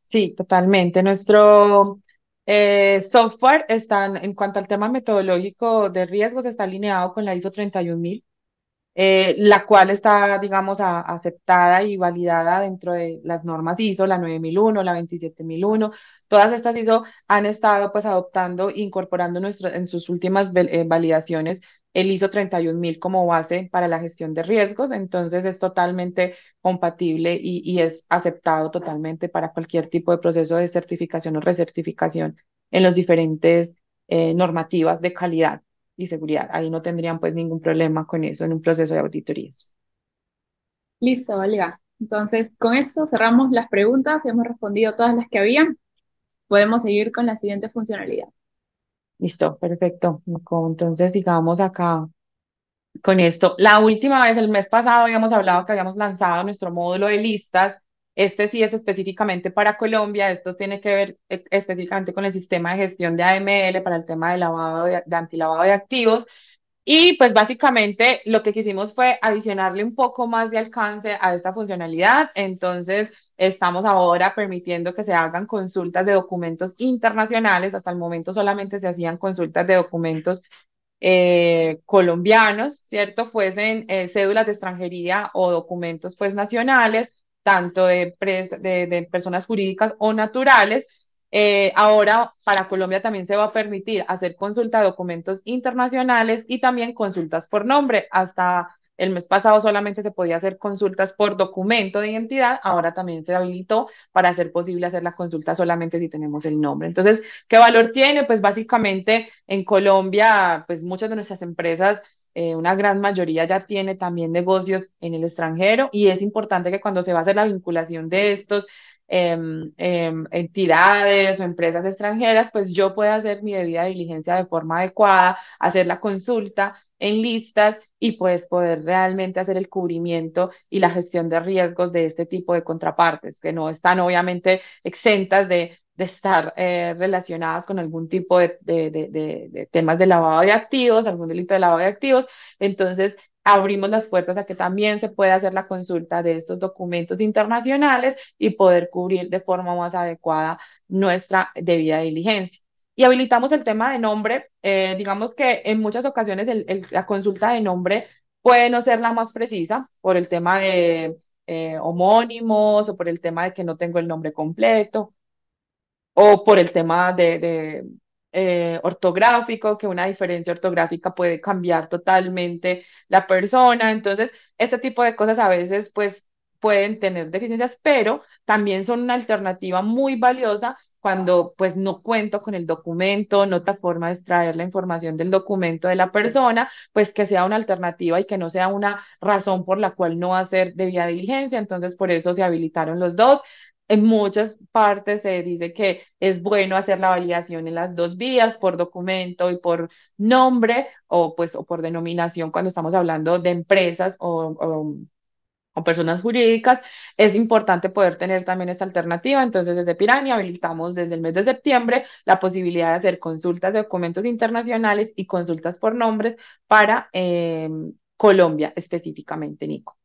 Speaker 2: Sí, totalmente. Nuestro eh, software está, en cuanto al tema metodológico de riesgos, está alineado con la ISO 31000, eh, la cual está, digamos, aceptada y validada dentro de las normas ISO, la 9001, la 27001. Todas estas ISO han estado pues adoptando, incorporando nuestro, en sus últimas eh, validaciones el ISO 31000 como base para la gestión de riesgos, entonces es totalmente compatible y, es aceptado totalmente para cualquier tipo de proceso de certificación o recertificación en las diferentes eh, normativas de calidad y seguridad. Ahí no tendrían pues ningún problema con eso en un proceso de auditorías.
Speaker 1: Listo, Valga. Entonces, con eso cerramos las preguntas, hemos respondido todas las que habían. Podemos seguir con
Speaker 2: la siguiente funcionalidad. Listo, perfecto. Entonces sigamos acá con esto. La última vez, el mes pasado, habíamos hablado que habíamos lanzado nuestro módulo de listas. Este sí es específicamente para Colombia. Esto tiene que ver eh, específicamente con el sistema de gestión de AML para el tema de lavado de, de antilavado de activos. Y pues básicamente lo que quisimos fue adicionarle un poco más de alcance a esta funcionalidad. Entonces, Estamos ahora permitiendo que se hagan consultas de documentos internacionales. Hasta el momento solamente se hacían consultas de documentos eh, colombianos, ¿cierto? Fuesen eh, cédulas de extranjería o documentos pues nacionales, tanto de, de, personas jurídicas o naturales. Eh, ahora para Colombia también se va a permitir hacer consulta de documentos internacionales y también consultas por nombre. Hasta el mes pasado solamente se podía hacer consultas por documento de identidad, ahora también se habilitó para hacer posible hacer la consulta solamente si tenemos el nombre. Entonces, ¿qué valor tiene? Pues básicamente en Colombia, pues muchas de nuestras empresas eh, una gran mayoría ya tiene también negocios en el extranjero y es importante que cuando se va a hacer la vinculación de estos em, em, entidades o empresas extranjeras, pues yo pueda hacer mi debida diligencia de forma adecuada, hacer la consulta en listas y pues poder realmente hacer el cubrimiento y la gestión de riesgos de este tipo de contrapartes, que no están obviamente exentas de, estar eh, relacionadas con algún tipo de, de, temas de lavado de activos, algún delito de lavado de activos. Entonces, abrimos las puertas a que también se pueda hacer la consulta de estos documentos internacionales y poder cubrir de forma más adecuada nuestra debida diligencia. Y habilitamos el tema de nombre. Eh, digamos que en muchas ocasiones la consulta de nombre puede no ser la más precisa por el tema de eh, homónimos o por el tema de que no tengo el nombre completo o por el tema de, eh, ortográfico, que una diferencia ortográfica puede cambiar totalmente la persona. Entonces, este tipo de cosas a veces pues pueden tener deficiencias, pero también son una alternativa muy valiosa cuando pues no cuento con el documento, no está forma de extraer la información del documento de la persona, pues que sea una alternativa y que no sea una razón por la cual no hacer debida diligencia. Entonces, por eso se habilitaron los dos. En muchas partes se dice que es bueno hacer la validación en las dos vías, por documento y por nombre o pues o por denominación cuando estamos hablando de empresas o, o o personas jurídicas, es importante poder tener también esta alternativa. Entonces, desde Pirani habilitamos desde el mes de septiembre la posibilidad de hacer consultas de documentos internacionales y consultas por nombres para eh, Colombia específicamente, Nico.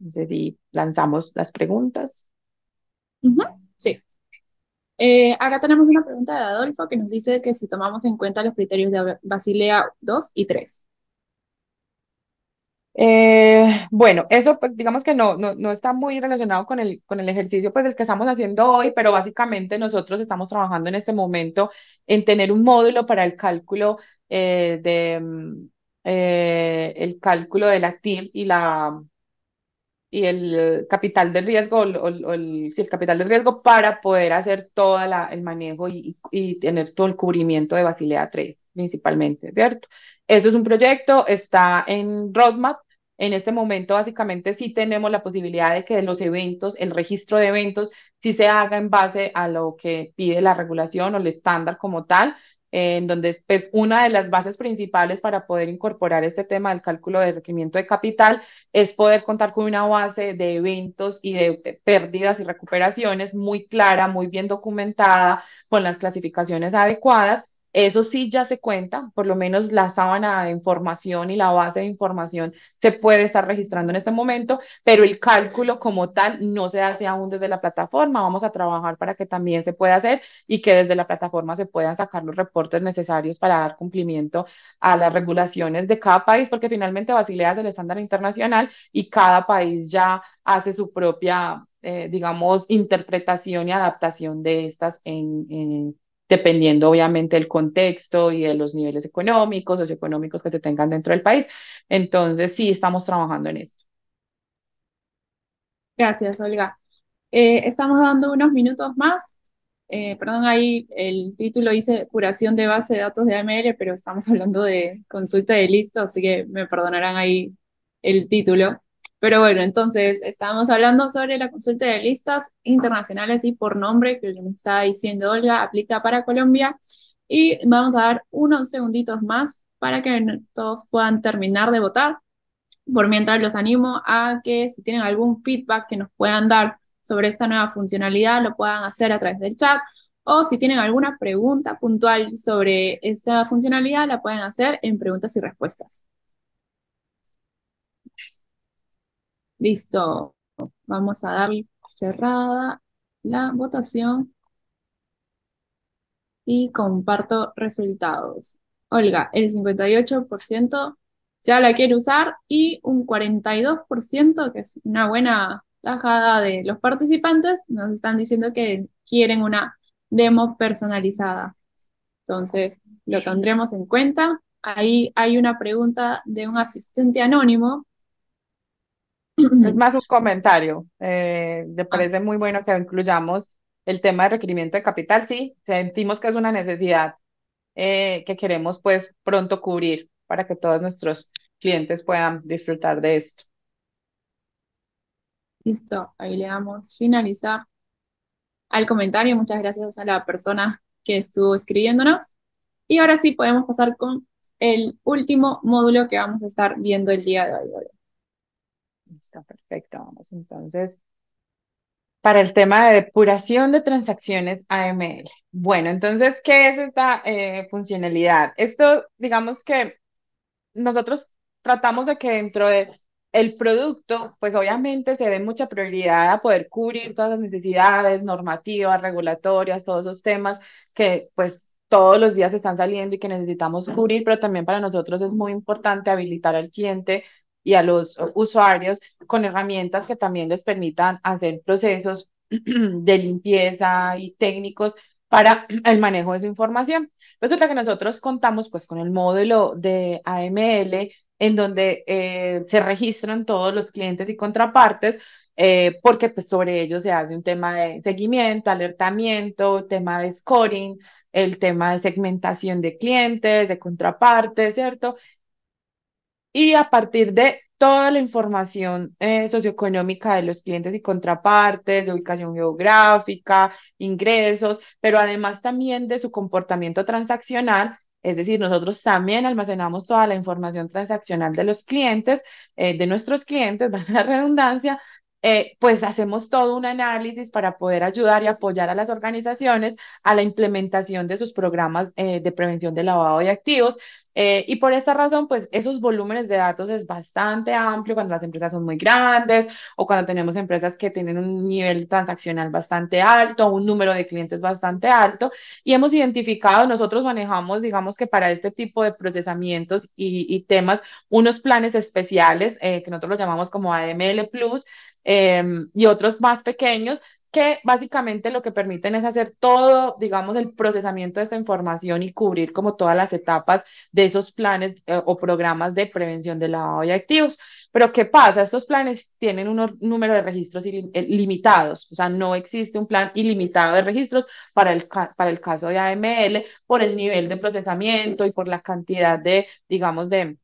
Speaker 2: No sé si lanzamos las preguntas.
Speaker 1: Sí. Eh, acá tenemos una pregunta de Adolfo que nos dice que si tomamos en cuenta los criterios de Basilea
Speaker 2: 2 y 3. Eh, bueno, eso pues, digamos que no, no, está muy relacionado con el, con el ejercicio pues el que estamos haciendo hoy, pero básicamente nosotros estamos trabajando en este momento en tener un módulo para el cálculo eh, de mm, eh, el cálculo de la TIR y la y el capital de riesgo o, el, capital de riesgo para poder hacer todo el manejo y, y, tener todo el cubrimiento de Basilea 3 principalmente, ¿cierto? Eso es un proyecto, está en roadmap. En este momento, básicamente, sí tenemos la posibilidad de que los eventos, el registro de eventos, sí se haga en base a lo que pide la regulación o el estándar como tal, en donde pues, una de las bases principales para poder incorporar este tema del cálculo de requerimiento de capital es poder contar con una base de eventos y de pérdidas y recuperaciones muy clara, muy bien documentada, con las clasificaciones adecuadas eso sí ya se cuenta, por lo menos la sábana de información y la base de información se puede estar registrando en este momento, pero el cálculo como tal no se hace aún desde la plataforma. Vamos a trabajar para que también se pueda hacer y que desde la plataforma se puedan sacar los reportes necesarios para dar cumplimiento a las regulaciones de cada país, porque finalmente Basilea es el estándar internacional y cada país ya hace su propia, eh, digamos, interpretación y adaptación de estas en dependiendo obviamente del contexto y de los niveles económicos, socioeconómicos que se tengan dentro del país. Entonces, sí, estamos trabajando en esto.
Speaker 1: Gracias, Olga.
Speaker 2: Eh, estamos dando unos minutos más.
Speaker 1: Eh, perdón, ahí el título dice curación de base de datos de AML, pero estamos hablando de consulta de listo, así que me perdonarán ahí el título. Pero bueno, entonces estábamos hablando sobre la consulta de listas internacionales y por nombre, que me estaba diciendo Olga, aplica para Colombia. Y vamos a dar unos segunditos más para que todos puedan terminar de votar. Por mientras los animo a que si tienen algún feedback que nos puedan dar sobre esta nueva funcionalidad, lo puedan hacer a través del chat. O si tienen alguna pregunta puntual sobre esta funcionalidad, la pueden hacer en preguntas y respuestas. Listo. Vamos a dar cerrada la votación y comparto resultados. Olga, el 58% ya la quiere usar y un 42%, que es una buena tajada de los participantes, nos están diciendo que quieren una demo personalizada. Entonces, lo tendremos en cuenta. Ahí hay una pregunta de un asistente anónimo
Speaker 2: es más un comentario. Eh, me ah. parece muy bueno que incluyamos el tema de requerimiento de capital. Sí, sentimos que es una necesidad eh, que queremos pues pronto cubrir para que todos nuestros clientes puedan disfrutar de esto.
Speaker 1: Listo, ahí le damos finalizar al comentario. Muchas gracias a la persona que estuvo escribiéndonos. Y ahora sí podemos pasar con el último módulo que vamos a estar viendo el día de hoy. Está perfecto,
Speaker 2: vamos entonces para el tema de depuración de transacciones AML. Bueno, entonces, ¿qué es esta eh, funcionalidad? Esto, digamos que nosotros tratamos de que dentro del el producto, pues obviamente se dé mucha prioridad a poder cubrir todas las necesidades normativas, regulatorias, todos esos temas que pues todos los días están saliendo y que necesitamos cubrir, pero también para nosotros es muy importante habilitar al cliente y a los usuarios con herramientas que también les permitan hacer procesos de limpieza y técnicos para el manejo de su información. Resulta que nosotros contamos pues con el módulo de AML en donde eh, se registran todos los clientes y contrapartes eh, porque pues sobre ellos se hace un tema de seguimiento, alertamiento, tema de scoring, el tema de segmentación de clientes, de contrapartes, ¿cierto? y a partir de toda la información eh, socioeconómica de los clientes y contrapartes, de ubicación geográfica, ingresos, pero además también de su comportamiento transaccional, es decir, nosotros también almacenamos toda la información transaccional de los clientes, eh, de nuestros clientes, van la redundancia, eh, pues hacemos todo un análisis para poder ayudar y apoyar a las organizaciones a la implementación de sus programas de prevención de lavado de activos, eh, y por esta razón, pues esos volúmenes de datos es bastante amplio cuando las empresas son muy grandes o cuando tenemos empresas que tienen un nivel transaccional bastante alto, un número de clientes bastante alto. Y hemos identificado, nosotros manejamos, digamos que para este tipo de procesamientos y, temas, unos planes especiales eh, que nosotros lo llamamos como AML Plus, em, y otros más pequeños, que básicamente lo que permiten es hacer todo, digamos, el procesamiento de esta información y cubrir como todas las etapas de esos planes eh, o programas de prevención de lavado de activos. Pero ¿qué pasa? Estos planes tienen un número de registros eh, limitados, o sea, no existe un plan ilimitado de registros para el, para el caso de AML por el nivel de procesamiento y por la cantidad de, digamos, de,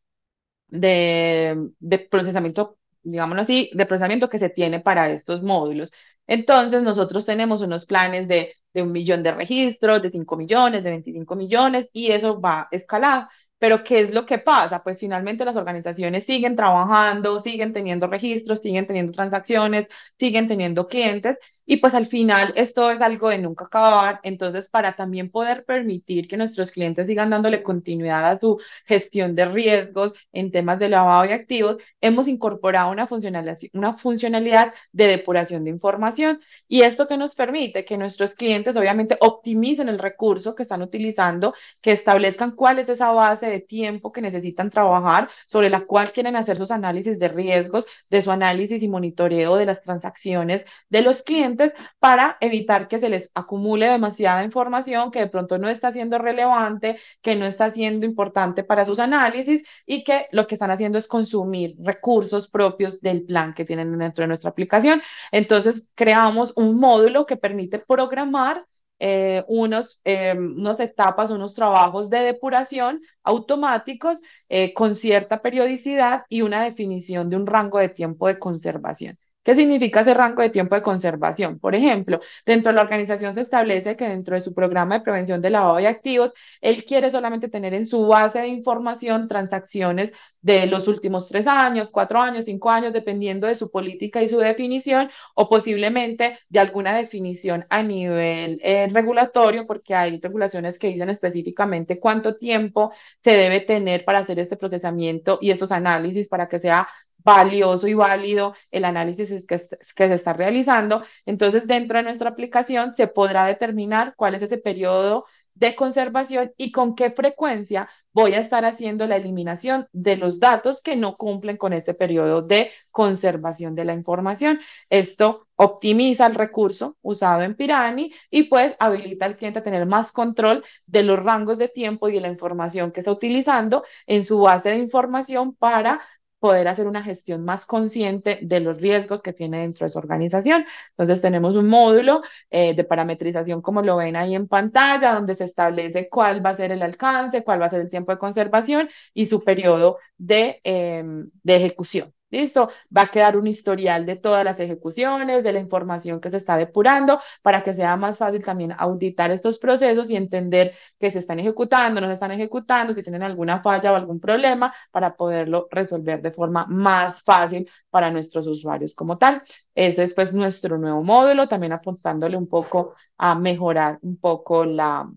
Speaker 2: de, de procesamiento digámoslo así, de procesamiento que se tiene para estos módulos. Entonces, nosotros tenemos unos planes de, de un millón de registros, de 5 millones, de 25 millones, y eso va escalar. Pero ¿qué es lo que pasa? Pues finalmente las organizaciones siguen trabajando, siguen teniendo registros, siguen teniendo transacciones, siguen teniendo clientes y pues al final esto es algo de nunca acabar, entonces para también poder permitir que nuestros clientes sigan dándole continuidad a su gestión de riesgos en temas de lavado de activos, hemos incorporado una funcionalidad, una funcionalidad de depuración de información y esto que nos permite que nuestros clientes obviamente optimicen el recurso que están utilizando, que establezcan cuál es esa base de tiempo que necesitan trabajar, sobre la cual quieren hacer sus análisis de riesgos, de su análisis y monitoreo de las transacciones de los clientes para evitar que se les acumule demasiada información que de pronto no está siendo relevante, que no está siendo importante para sus análisis y que lo que están haciendo es consumir recursos propios del plan que tienen dentro de nuestra aplicación. Entonces, creamos un módulo que permite programar eh, unos, em, unas etapas, unos trabajos de depuración automáticos eh, con cierta periodicidad y una definición de un rango de tiempo de conservación. ¿Qué significa ese rango de tiempo de conservación? Por ejemplo, dentro de la organización se establece que dentro de su programa de prevención de lavado de activos, él quiere solamente tener en su base de información transacciones de los últimos tres años, cuatro años, cinco años, dependiendo de su política y su definición, o posiblemente de alguna definición a nivel eh, regulatorio, porque hay regulaciones que dicen específicamente cuánto tiempo se debe tener para hacer este procesamiento y esos análisis para que sea valioso y válido el análisis que, que se está realizando. Entonces, dentro de nuestra aplicación se podrá determinar cuál es ese periodo de conservación y con qué frecuencia voy a estar haciendo la eliminación de los datos que no cumplen con este periodo de conservación de la información. Esto optimiza el recurso usado en Pirani y pues habilita al cliente a tener más control de los rangos de tiempo y de la información que está utilizando en su base de información para poder hacer una gestión más consciente de los riesgos que tiene dentro de su organización. Entonces tenemos un módulo eh, de parametrización como lo ven ahí en pantalla, donde se establece cuál va a ser el alcance, cuál va a ser el tiempo de conservación y su periodo de em, ejecución. Listo, va a quedar un historial de todas las ejecuciones, de la información que se está depurando, para que sea más fácil también auditar estos procesos y entender que se están ejecutando, no se están ejecutando, si tienen alguna falla o algún problema, para poderlo resolver de forma más fácil para nuestros usuarios como tal. Ese es pues nuestro nuevo módulo, también apostándole un poco a mejorar un poco la,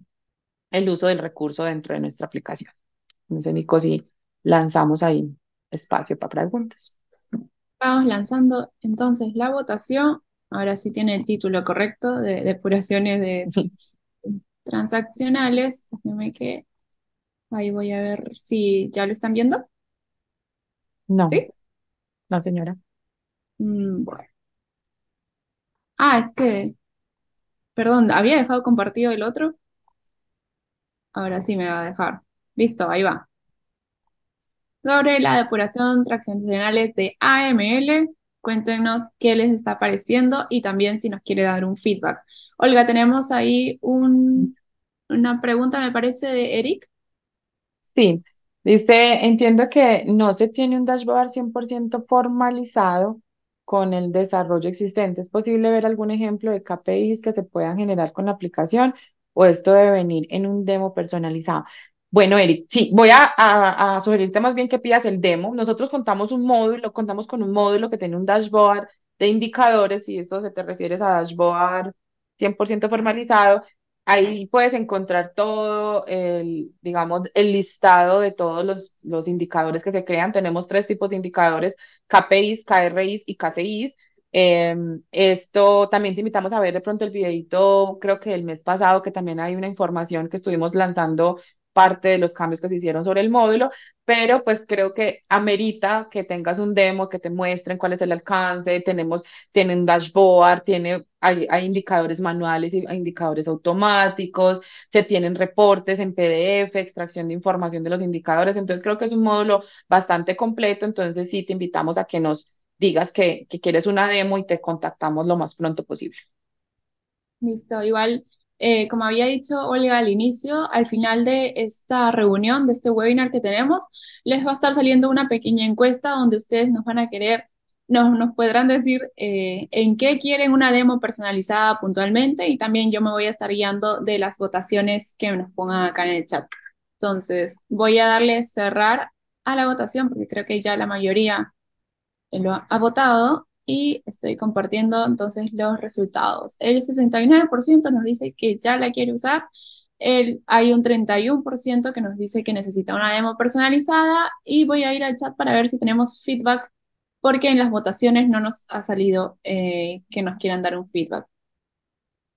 Speaker 2: el uso del recurso dentro de nuestra aplicación. No sé, Nico, si lanzamos ahí espacio para preguntas. Vamos lanzando
Speaker 1: entonces la votación. Ahora sí tiene el título correcto de depuraciones transaccionales. Déjenme que ahí voy a ver si ya lo están viendo.
Speaker 2: No. ¿Sí? No, señora. Mm, bueno.
Speaker 1: Ah, es que, perdón, había dejado compartido el otro. Ahora sí me va a dejar. Listo, ahí va sobre la depuración transaccionales de AML. Cuéntenos qué les está pareciendo y también si nos quiere dar un feedback. Olga, tenemos ahí un, una pregunta, me parece, de Eric.
Speaker 2: Sí, dice, entiendo que no se tiene un dashboard 100% formalizado con el desarrollo existente. ¿Es posible ver algún ejemplo de KPIs que se puedan generar con la aplicación o esto debe venir en un demo personalizado? Bueno, Eric, sí, voy a, sugerirte más bien que pidas el demo. Nosotros contamos un módulo, contamos con un módulo que tiene un dashboard de indicadores, si eso se te refieres a dashboard 100% formalizado, ahí puedes encontrar todo el, digamos, el listado de todos los, los indicadores que se crean. Tenemos tres tipos de indicadores, KPIs, KRIs y KCIs. Em, esto también te invitamos a ver de pronto el videito, creo que el mes pasado, que también hay una información que estuvimos lanzando parte de los cambios que se hicieron sobre el módulo, pero pues creo que amerita que tengas un demo, que te muestren cuál es el alcance, tenemos, tienen dashboard, tiene, hay, indicadores manuales y hay indicadores automáticos, que tienen reportes en PDF, extracción de información de los indicadores, entonces creo que es un módulo bastante completo, entonces sí te invitamos a que nos digas que, que quieres una demo y te contactamos lo más pronto posible.
Speaker 1: Listo, igual eh, como había dicho Olga al inicio, al final de esta reunión, de este webinar que tenemos, les va a estar saliendo una pequeña encuesta donde ustedes nos van a querer, nos, podrán decir eh, en qué quieren una demo personalizada puntualmente y también yo me voy a estar guiando de las votaciones que nos pongan acá en el chat. Entonces, voy a darle cerrar a la votación porque creo que ya la mayoría lo ha votado y estoy compartiendo entonces los resultados. El 69% nos dice que ya la quiere usar, el, hay un 31% que nos dice que necesita una demo personalizada y voy a ir al chat para ver si tenemos feedback porque en las votaciones no nos ha salido eh, que nos quieran dar un feedback.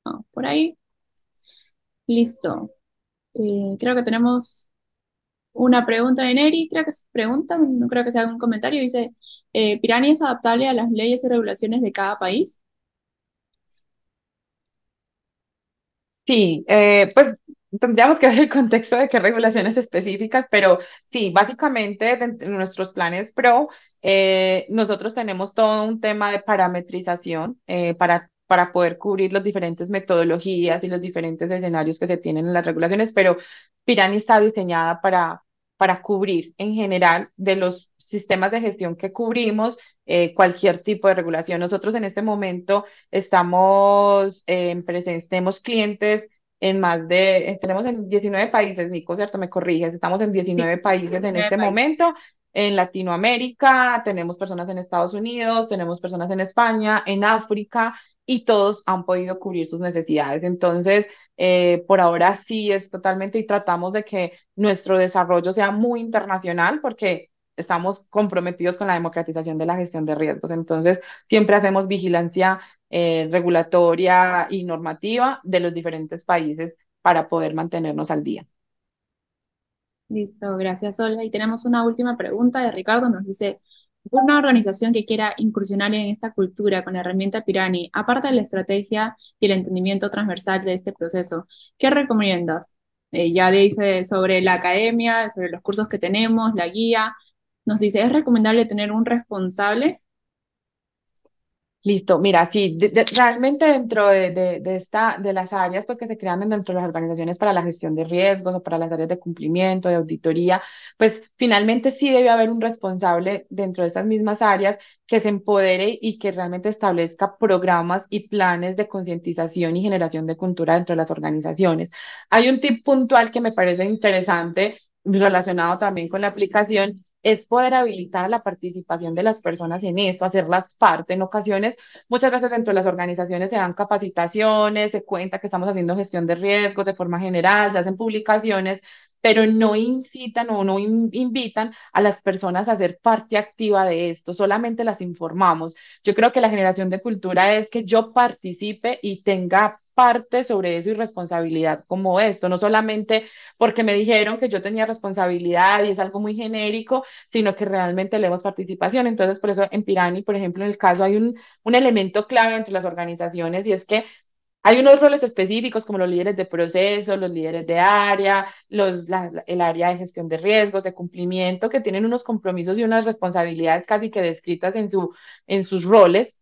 Speaker 1: Ah, por ahí. Listo. Eh, creo que tenemos una pregunta de Neri, creo que es pregunta, no creo que sea un comentario, dice, eh, ¿Pirani es adaptable a las leyes y regulaciones
Speaker 2: de cada país? Sí, eh, pues tendríamos que ver el contexto de qué regulaciones específicas, pero sí, básicamente en nuestros planes PRO, eh, nosotros tenemos todo un tema de parametrización eh, para para poder cubrir las diferentes metodologías y los diferentes escenarios que se tienen en las regulaciones, pero Pirani está diseñada para, para cubrir en general de los sistemas de gestión que cubrimos eh, cualquier tipo de regulación. Nosotros en este momento estamos eh, en tenemos clientes en más de, eh, tenemos en 19 países, Nico, ¿cierto? Me corriges, estamos en 19 países en este momento. En Latinoamérica, tenemos personas en Estados Unidos, tenemos personas en España, en África, y todos han podido cubrir sus necesidades. Entonces, eh, por ahora sí es totalmente y tratamos de que nuestro desarrollo sea muy internacional porque estamos comprometidos con la democratización de la gestión de riesgos. Entonces, siempre hacemos vigilancia eh, regulatoria y normativa de los diferentes países para poder mantenernos al día.
Speaker 1: Listo, gracias Olga. Y tenemos una última pregunta de Ricardo. Nos dice, una organización que quiera incursionar en esta cultura con la herramienta Pirani, aparte de la estrategia y el entendimiento transversal de este proceso, ¿qué recomiendas? Eh, ya dice sobre la academia, sobre los cursos que tenemos, la
Speaker 2: guía. Nos dice, ¿es recomendable tener un responsable? Listo, mira, sí, realmente dentro de, de, esta, de las áreas pues, que se crean dentro de las organizaciones para la gestión de riesgos o para las áreas de cumplimiento, de auditoría, pues finalmente sí debe haber un responsable dentro de esas mismas áreas que se empodere y que realmente establezca programas y planes de concientización y generación de cultura dentro de las organizaciones. Hay un tip puntual que me parece interesante relacionado también con la aplicación es poder habilitar la participación de las personas en esto, hacerlas parte. En ocasiones, muchas veces dentro de las organizaciones se dan capacitaciones, se cuenta que estamos haciendo gestión de riesgos de forma general, se hacen publicaciones, pero no incitan o no invitan a las personas a ser parte activa de esto, solamente las informamos. Yo creo que la generación de cultura es que yo participe y tenga parte sobre eso y responsabilidad como esto, no solamente porque me dijeron que yo tenía responsabilidad y es algo muy genérico, sino que realmente leemos participación. Entonces, por eso en Pirani, por ejemplo, en el caso hay un, un elemento clave entre las organizaciones y es que hay unos roles específicos como los líderes de proceso, los líderes de área, los, el área de gestión de riesgos, de cumplimiento, que tienen unos compromisos y unas responsabilidades casi que descritas en, su, en sus roles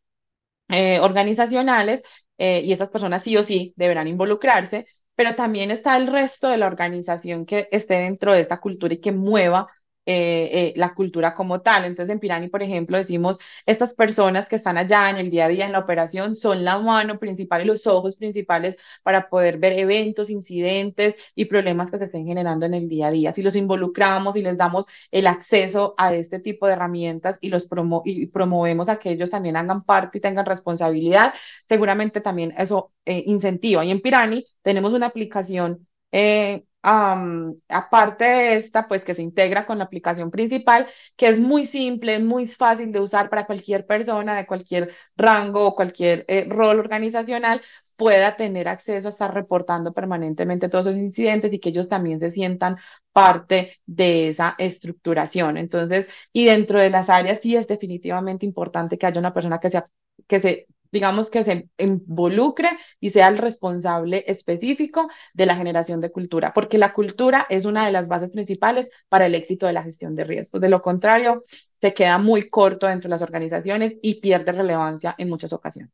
Speaker 2: eh, organizacionales, eh, y esas personas sí o sí deberán involucrarse, pero también está el resto de la organización que esté dentro de esta cultura y que mueva eh, eh, la cultura como tal. Entonces en Pirani, por ejemplo, decimos, estas personas que están allá en el día a día en la operación son la mano principal y los ojos principales para poder ver eventos, incidentes y problemas que se estén generando en el día a día. Si los involucramos y les damos el acceso a este tipo de herramientas y los promovemos a que ellos también hagan parte y tengan responsabilidad, seguramente también eso eh, incentiva. Y en Pirani tenemos una aplicación eh, aparte de esta, pues que se integra con la aplicación principal, que es muy simple, muy fácil de usar para cualquier persona de cualquier rango o cualquier eh, rol organizacional pueda tener acceso a estar reportando permanentemente todos esos incidentes y que ellos también se sientan parte de esa estructuración. Entonces, y dentro de las áreas sí es definitivamente importante que haya una persona que sea que se digamos que se involucre y sea el responsable específico de la generación de cultura, porque la cultura es una de las bases principales para el éxito de la gestión de riesgos. De lo contrario, se queda muy corto dentro de las organizaciones y pierde relevancia en muchas ocasiones.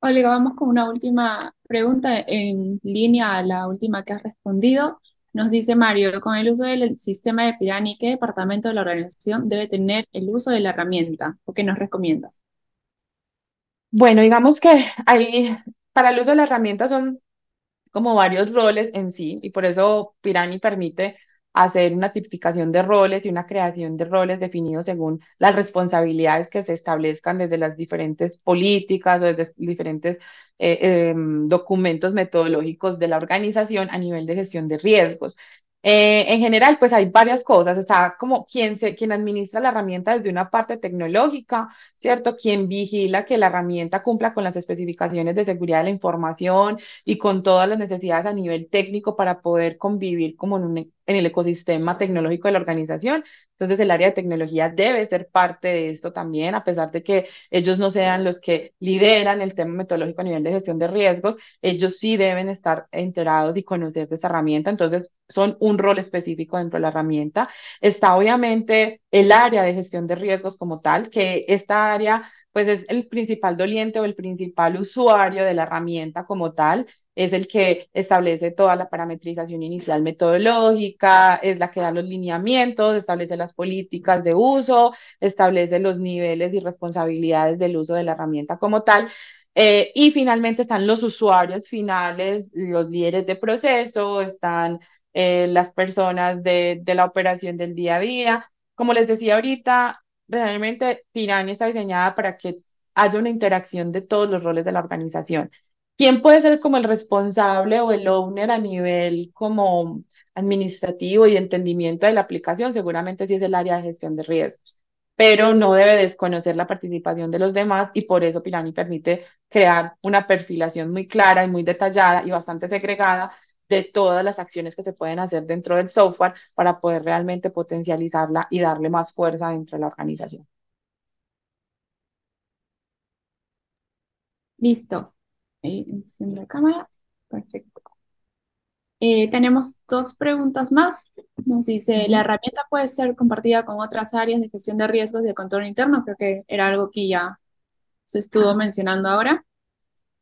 Speaker 1: Olga, vamos con una última pregunta en línea a la última que has respondido. Nos dice Mario, con el uso del sistema de Pirani, ¿qué departamento de la organización debe tener el uso de la herramienta? ¿O qué nos recomiendas?
Speaker 2: Bueno, digamos que ahí para el uso de la herramienta son como varios roles en sí y por eso Pirani permite hacer una tipificación de roles y una creación de roles definidos según las responsabilidades que se establezcan desde las diferentes políticas o desde diferentes eh, em, documentos metodológicos de la organización a nivel de gestión de riesgos. Eh, en general, pues hay varias cosas. Está como quien, se, quien administra la herramienta desde una parte tecnológica, ¿cierto? Quien vigila que la herramienta cumpla con las especificaciones de seguridad de la información y con todas las necesidades a nivel técnico para poder convivir como en un en el ecosistema tecnológico de la organización. Entonces, el área de tecnología debe ser parte de esto también, a pesar de que ellos no sean los que lideran el tema metodológico a nivel de gestión de riesgos, ellos sí deben estar enterados y conocer de esa herramienta. Entonces, son un rol específico dentro de la herramienta. Está obviamente el área de gestión de riesgos como tal, que esta área pues es el principal doliente o el principal usuario de la herramienta como tal es el que establece toda la parametrización inicial metodológica, es la que da los lineamientos, establece las políticas de uso, establece los niveles y responsabilidades del uso de la herramienta como tal. Eh, y finalmente están los usuarios finales, los líderes de proceso, están eh, las personas de, de la operación del día a día. Como les decía ahorita, realmente Piranha está diseñada para que haya una interacción de todos los roles de la organización. ¿Quién puede ser como el responsable o el owner a nivel como administrativo y entendimiento de la aplicación? Seguramente sí es el área de gestión de riesgos, pero no debe desconocer la participación de los demás y por eso Pilani permite crear una perfilación muy clara y muy detallada y bastante segregada de todas las acciones que se pueden hacer dentro del software para poder realmente potencializarla y darle más fuerza dentro de la organización. Listo. Ahí enciendo la cámara. Perfecto.
Speaker 1: Eh, tenemos dos preguntas más. Nos dice, ¿la herramienta puede ser compartida con otras áreas de gestión de riesgos y de control interno? Creo que era algo que ya
Speaker 2: se estuvo ah. mencionando ahora.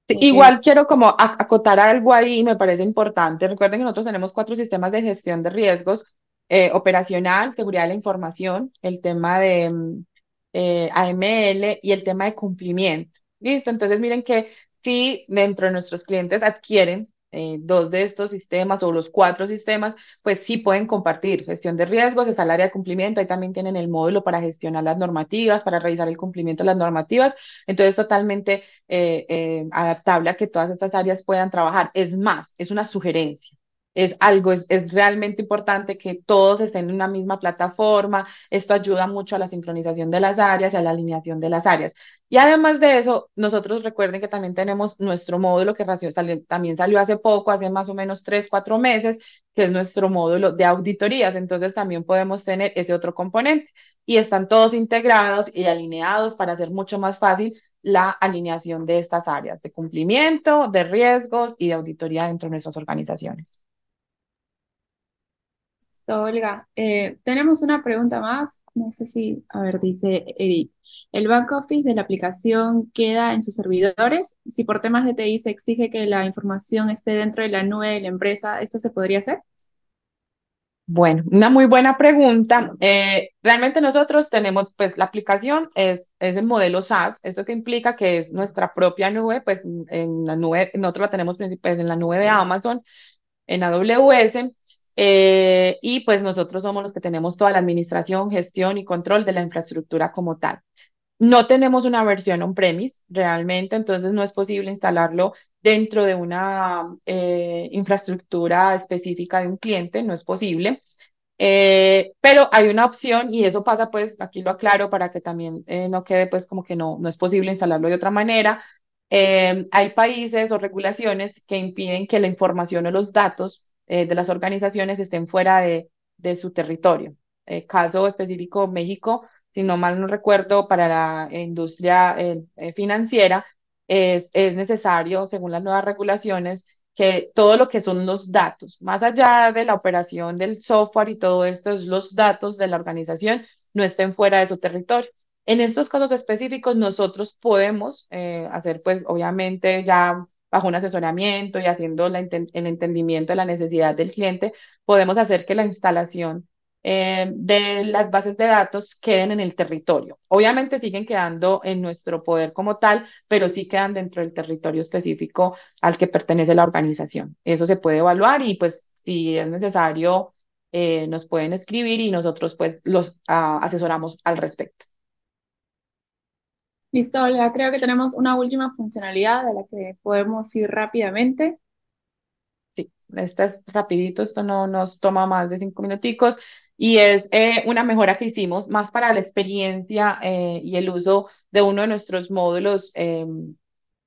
Speaker 2: Igual quiero como acotar algo ahí, me parece importante. Recuerden que nosotros tenemos cuatro sistemas de gestión de riesgos, eh, operacional, seguridad de la información, el tema de mm, eh, AML y el tema de cumplimiento. Listo, entonces miren que si dentro de nuestros clientes adquieren eh, dos de estos sistemas o los cuatro sistemas, pues sí pueden compartir gestión de riesgos, está el área de cumplimiento, ahí también tienen el módulo para gestionar las normativas, para revisar el cumplimiento de las normativas, entonces totalmente eh, eh, adaptable a que todas esas áreas puedan trabajar. Es más, es una sugerencia es algo, es, realmente importante que todos estén en una misma plataforma. Esto ayuda mucho a la sincronización de las áreas y a la alineación de las áreas. Y además de eso, nosotros recuerden que también tenemos nuestro módulo que también salió hace poco, hace más o menos tres, cuatro meses, que es nuestro módulo de auditorías. Entonces también podemos tener ese otro componente y están todos integrados y alineados para hacer mucho más fácil la alineación de estas áreas de cumplimiento, de riesgos y de auditoría dentro de nuestras organizaciones.
Speaker 1: Olga. Eh, tenemos una pregunta más. No sé si, a ver, dice Eric. ¿El back office de la aplicación queda en sus servidores? Si por temas de TI se exige que la información esté dentro de la nube de la empresa, ¿esto se podría hacer?
Speaker 2: Bueno, una muy buena pregunta. Eh, realmente nosotros tenemos, pues la aplicación es, es el modelo SaaS, esto que implica que es nuestra propia nube, pues en la nube, nosotros la tenemos pues, en la nube de Amazon, en AWS, eh, y pues nosotros somos los que tenemos toda la administración, gestión y control de la infraestructura como tal. No tenemos una versión on-premise realmente, entonces no es posible instalarlo dentro de una eh, infraestructura específica de un cliente, no es posible. Eh, pero hay una opción y eso pasa, pues aquí lo aclaro para que también no quede pues como que no, no es posible instalarlo de otra manera. hay países o regulaciones que impiden que la información o los datos eh, de las organizaciones estén fuera de, de su territorio. Eh, caso específico México, si no mal no recuerdo, para la industria eh, eh, financiera es, es necesario, según las nuevas regulaciones, que todo lo que son los datos, más allá de la operación del software y todo esto, es los datos de la organización no estén fuera de su territorio. En estos casos específicos, nosotros podemos hacer, pues, obviamente ya bajo un asesoramiento y haciendo el entendimiento de la necesidad del cliente, podemos hacer que la instalación eh, de las bases de datos queden en el territorio. Obviamente siguen quedando en nuestro poder como tal, pero sí quedan dentro del territorio específico al que pertenece la organización. Eso se puede evaluar y pues si es necesario, eh, nos pueden escribir y nosotros pues los ah, asesoramos al respecto.
Speaker 1: Listo, Olga, creo que tenemos una última funcionalidad de la que podemos ir rápidamente.
Speaker 2: Sí, esta es rapidito, esto no nos toma más de cinco minuticos y es eh, una mejora que hicimos más para la experiencia eh, y el uso de uno de nuestros módulos em,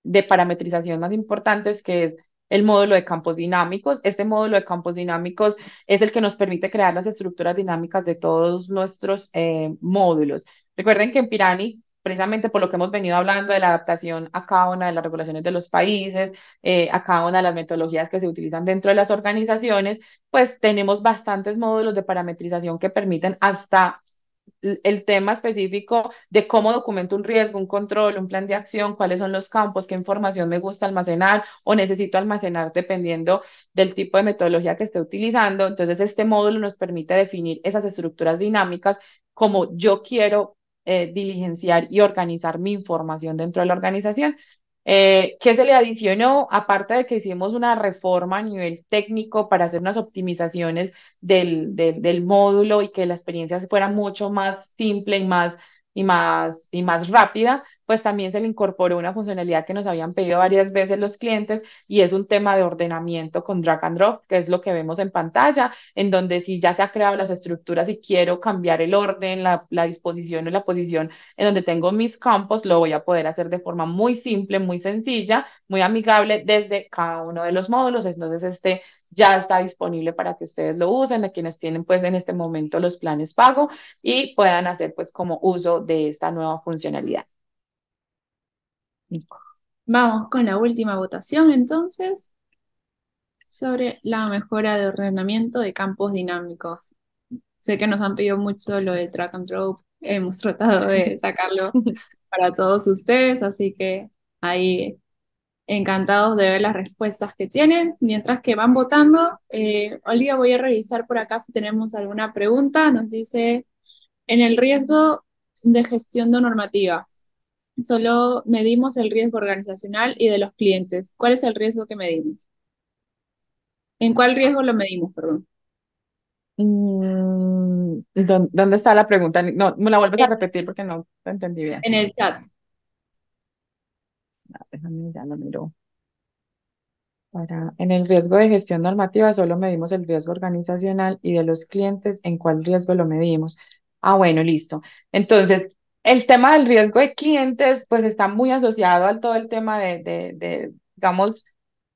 Speaker 2: de parametrización más importantes, que es el módulo de campos dinámicos. Este módulo de campos dinámicos es el que nos permite crear las estructuras dinámicas de todos nuestros eh, módulos. Recuerden que en Pirani precisamente por lo que hemos venido hablando de la adaptación a cada una de las regulaciones de los países, eh, a cada una de las metodologías que se utilizan dentro de las organizaciones, pues tenemos bastantes módulos de parametrización que permiten hasta el tema específico de cómo documento un riesgo, un control, un plan de acción, cuáles son los campos, qué información me gusta almacenar o necesito almacenar dependiendo del tipo de metodología que esté utilizando. Entonces, este módulo nos permite definir esas estructuras dinámicas como yo quiero eh, diligenciar y organizar mi información dentro de la organización. Eh, ¿Qué se le adicionó? Aparte de que hicimos una reforma a nivel técnico para hacer unas optimizaciones del, del, del módulo y que la experiencia fuera mucho más simple y más y más, y más rápida, pues también se le incorporó una funcionalidad que nos habían pedido varias veces los clientes y es un tema de ordenamiento con drag and drop, que es lo que vemos en pantalla, en donde si ya se han creado las estructuras y quiero cambiar el orden, la, la disposición o la posición en donde tengo mis campos, lo voy a poder hacer de forma muy simple, muy sencilla, muy amigable desde cada uno de los módulos. Entonces, este ya está disponible para que ustedes lo usen, a quienes tienen pues en este momento los planes pago y puedan hacer pues como uso de esta nueva funcionalidad.
Speaker 1: Vamos con la última votación entonces sobre la mejora de ordenamiento de campos dinámicos. Sé que nos han pedido mucho lo del track and drop, hemos tratado de sacarlo para todos ustedes, así que ahí encantados de ver las respuestas que tienen. Mientras que van votando, eh, voy a revisar por acá si tenemos alguna pregunta. Nos dice, en el riesgo de gestión de normativa, solo medimos el riesgo organizacional y de los clientes. ¿Cuál es el riesgo que medimos? ¿En cuál riesgo lo medimos, perdón?
Speaker 2: Mm, ¿Dónde está la pregunta? No, me la vuelves a repetir porque no entendí bien. En el chat déjame, ah, pues, ya lo miro. en el riesgo de gestión normativa solo medimos el riesgo organizacional y de los clientes, ¿en cuál riesgo lo medimos? Ah, bueno, listo. Entonces, el tema del riesgo de clientes, pues está muy asociado al todo el tema de, de, de digamos,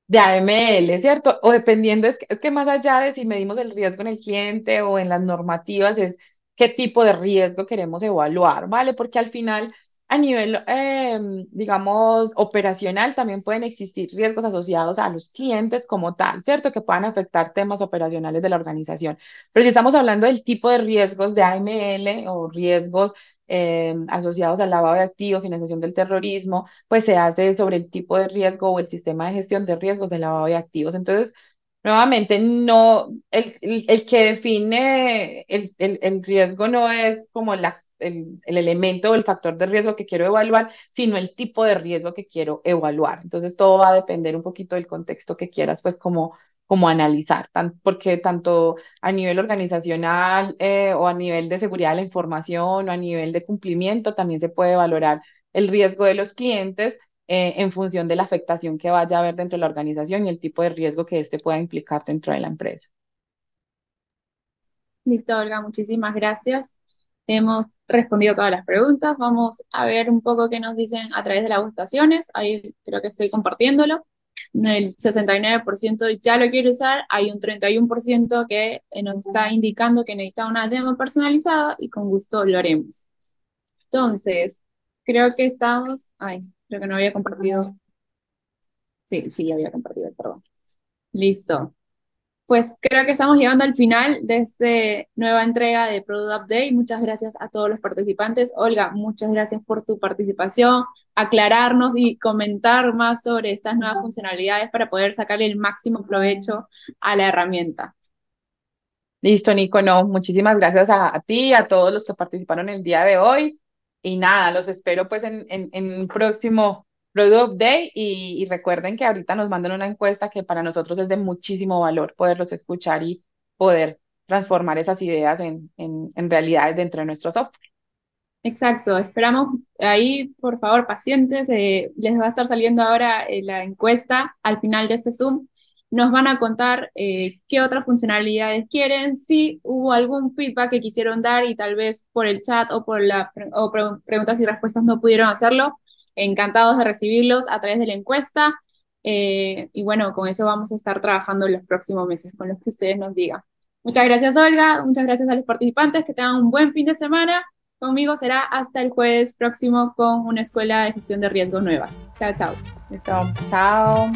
Speaker 2: de AML, ¿cierto? O dependiendo, es que, es que, más allá de si medimos el riesgo en el cliente o en las normativas, es qué tipo de riesgo queremos evaluar, ¿vale? Porque al final a nivel, em, digamos, operacional, también pueden existir riesgos asociados a los clientes como tal, ¿cierto? Que puedan afectar temas operacionales de la organización. Pero si estamos hablando del tipo de riesgos de AML o riesgos em, asociados al lavado de activos, financiación del terrorismo, pues se hace sobre el tipo de riesgo o el sistema de gestión de riesgos de lavado de activos. Entonces, Nuevamente, no, el, el, que define el, el, riesgo no es como la el, elemento o el factor de riesgo que quiero evaluar, sino el tipo de riesgo que quiero evaluar. Entonces, todo va a depender un poquito del contexto que quieras, pues como como analizar, porque tanto a nivel organizacional eh, o a nivel de seguridad de la información o a nivel de cumplimiento, también se puede valorar el riesgo de los clientes eh, en función de la afectación que vaya a haber dentro de la organización y el tipo de riesgo que este pueda implicar dentro de la empresa.
Speaker 1: Listo, Olga, muchísimas gracias. Hemos respondido todas las preguntas. Vamos a ver un poco qué nos dicen a través de las votaciones. Ahí creo que estoy compartiéndolo. El 69% ya lo quiere usar. Hay un 31% que eh, nos está indicando que necesita una demo personalizada y con gusto lo haremos. Entonces, creo que estamos. Ay, creo que no había compartido. Sí, sí, había compartido, perdón. Listo pues creo que estamos llegando al final de esta nueva entrega de Product Update. Muchas gracias a todos los participantes. Olga, muchas gracias por tu participación, aclararnos y comentar más sobre estas nuevas funcionalidades para poder sacarle el máximo provecho
Speaker 2: a la herramienta. Listo, Nico, no, muchísimas gracias a, ti, a todos los que participaron el día de hoy. Y nada, los espero pues en, en, en un próximo Product Update y, recuerden que ahorita nos mandan una encuesta que para nosotros es de muchísimo valor poderlos escuchar y poder transformar esas ideas en, en, realidades dentro de nuestro software. Exacto, esperamos ahí, por favor, pacientes,
Speaker 1: eh, les va a estar saliendo ahora eh, la encuesta al final de este Zoom. Nos van a contar eh, qué otras funcionalidades quieren, si hubo algún feedback que quisieron dar y tal vez por el chat o por la o preguntas y respuestas no pudieron hacerlo encantados de recibirlos a través de la encuesta. Eh, y bueno, con eso vamos a estar trabajando en los próximos meses, con los que ustedes nos digan. Muchas gracias, Olga. Muchas gracias a los participantes. Que tengan un buen fin de semana. Conmigo será hasta el jueves próximo con una escuela de gestión de riesgos nueva. Chao, chao. Listo. Chao.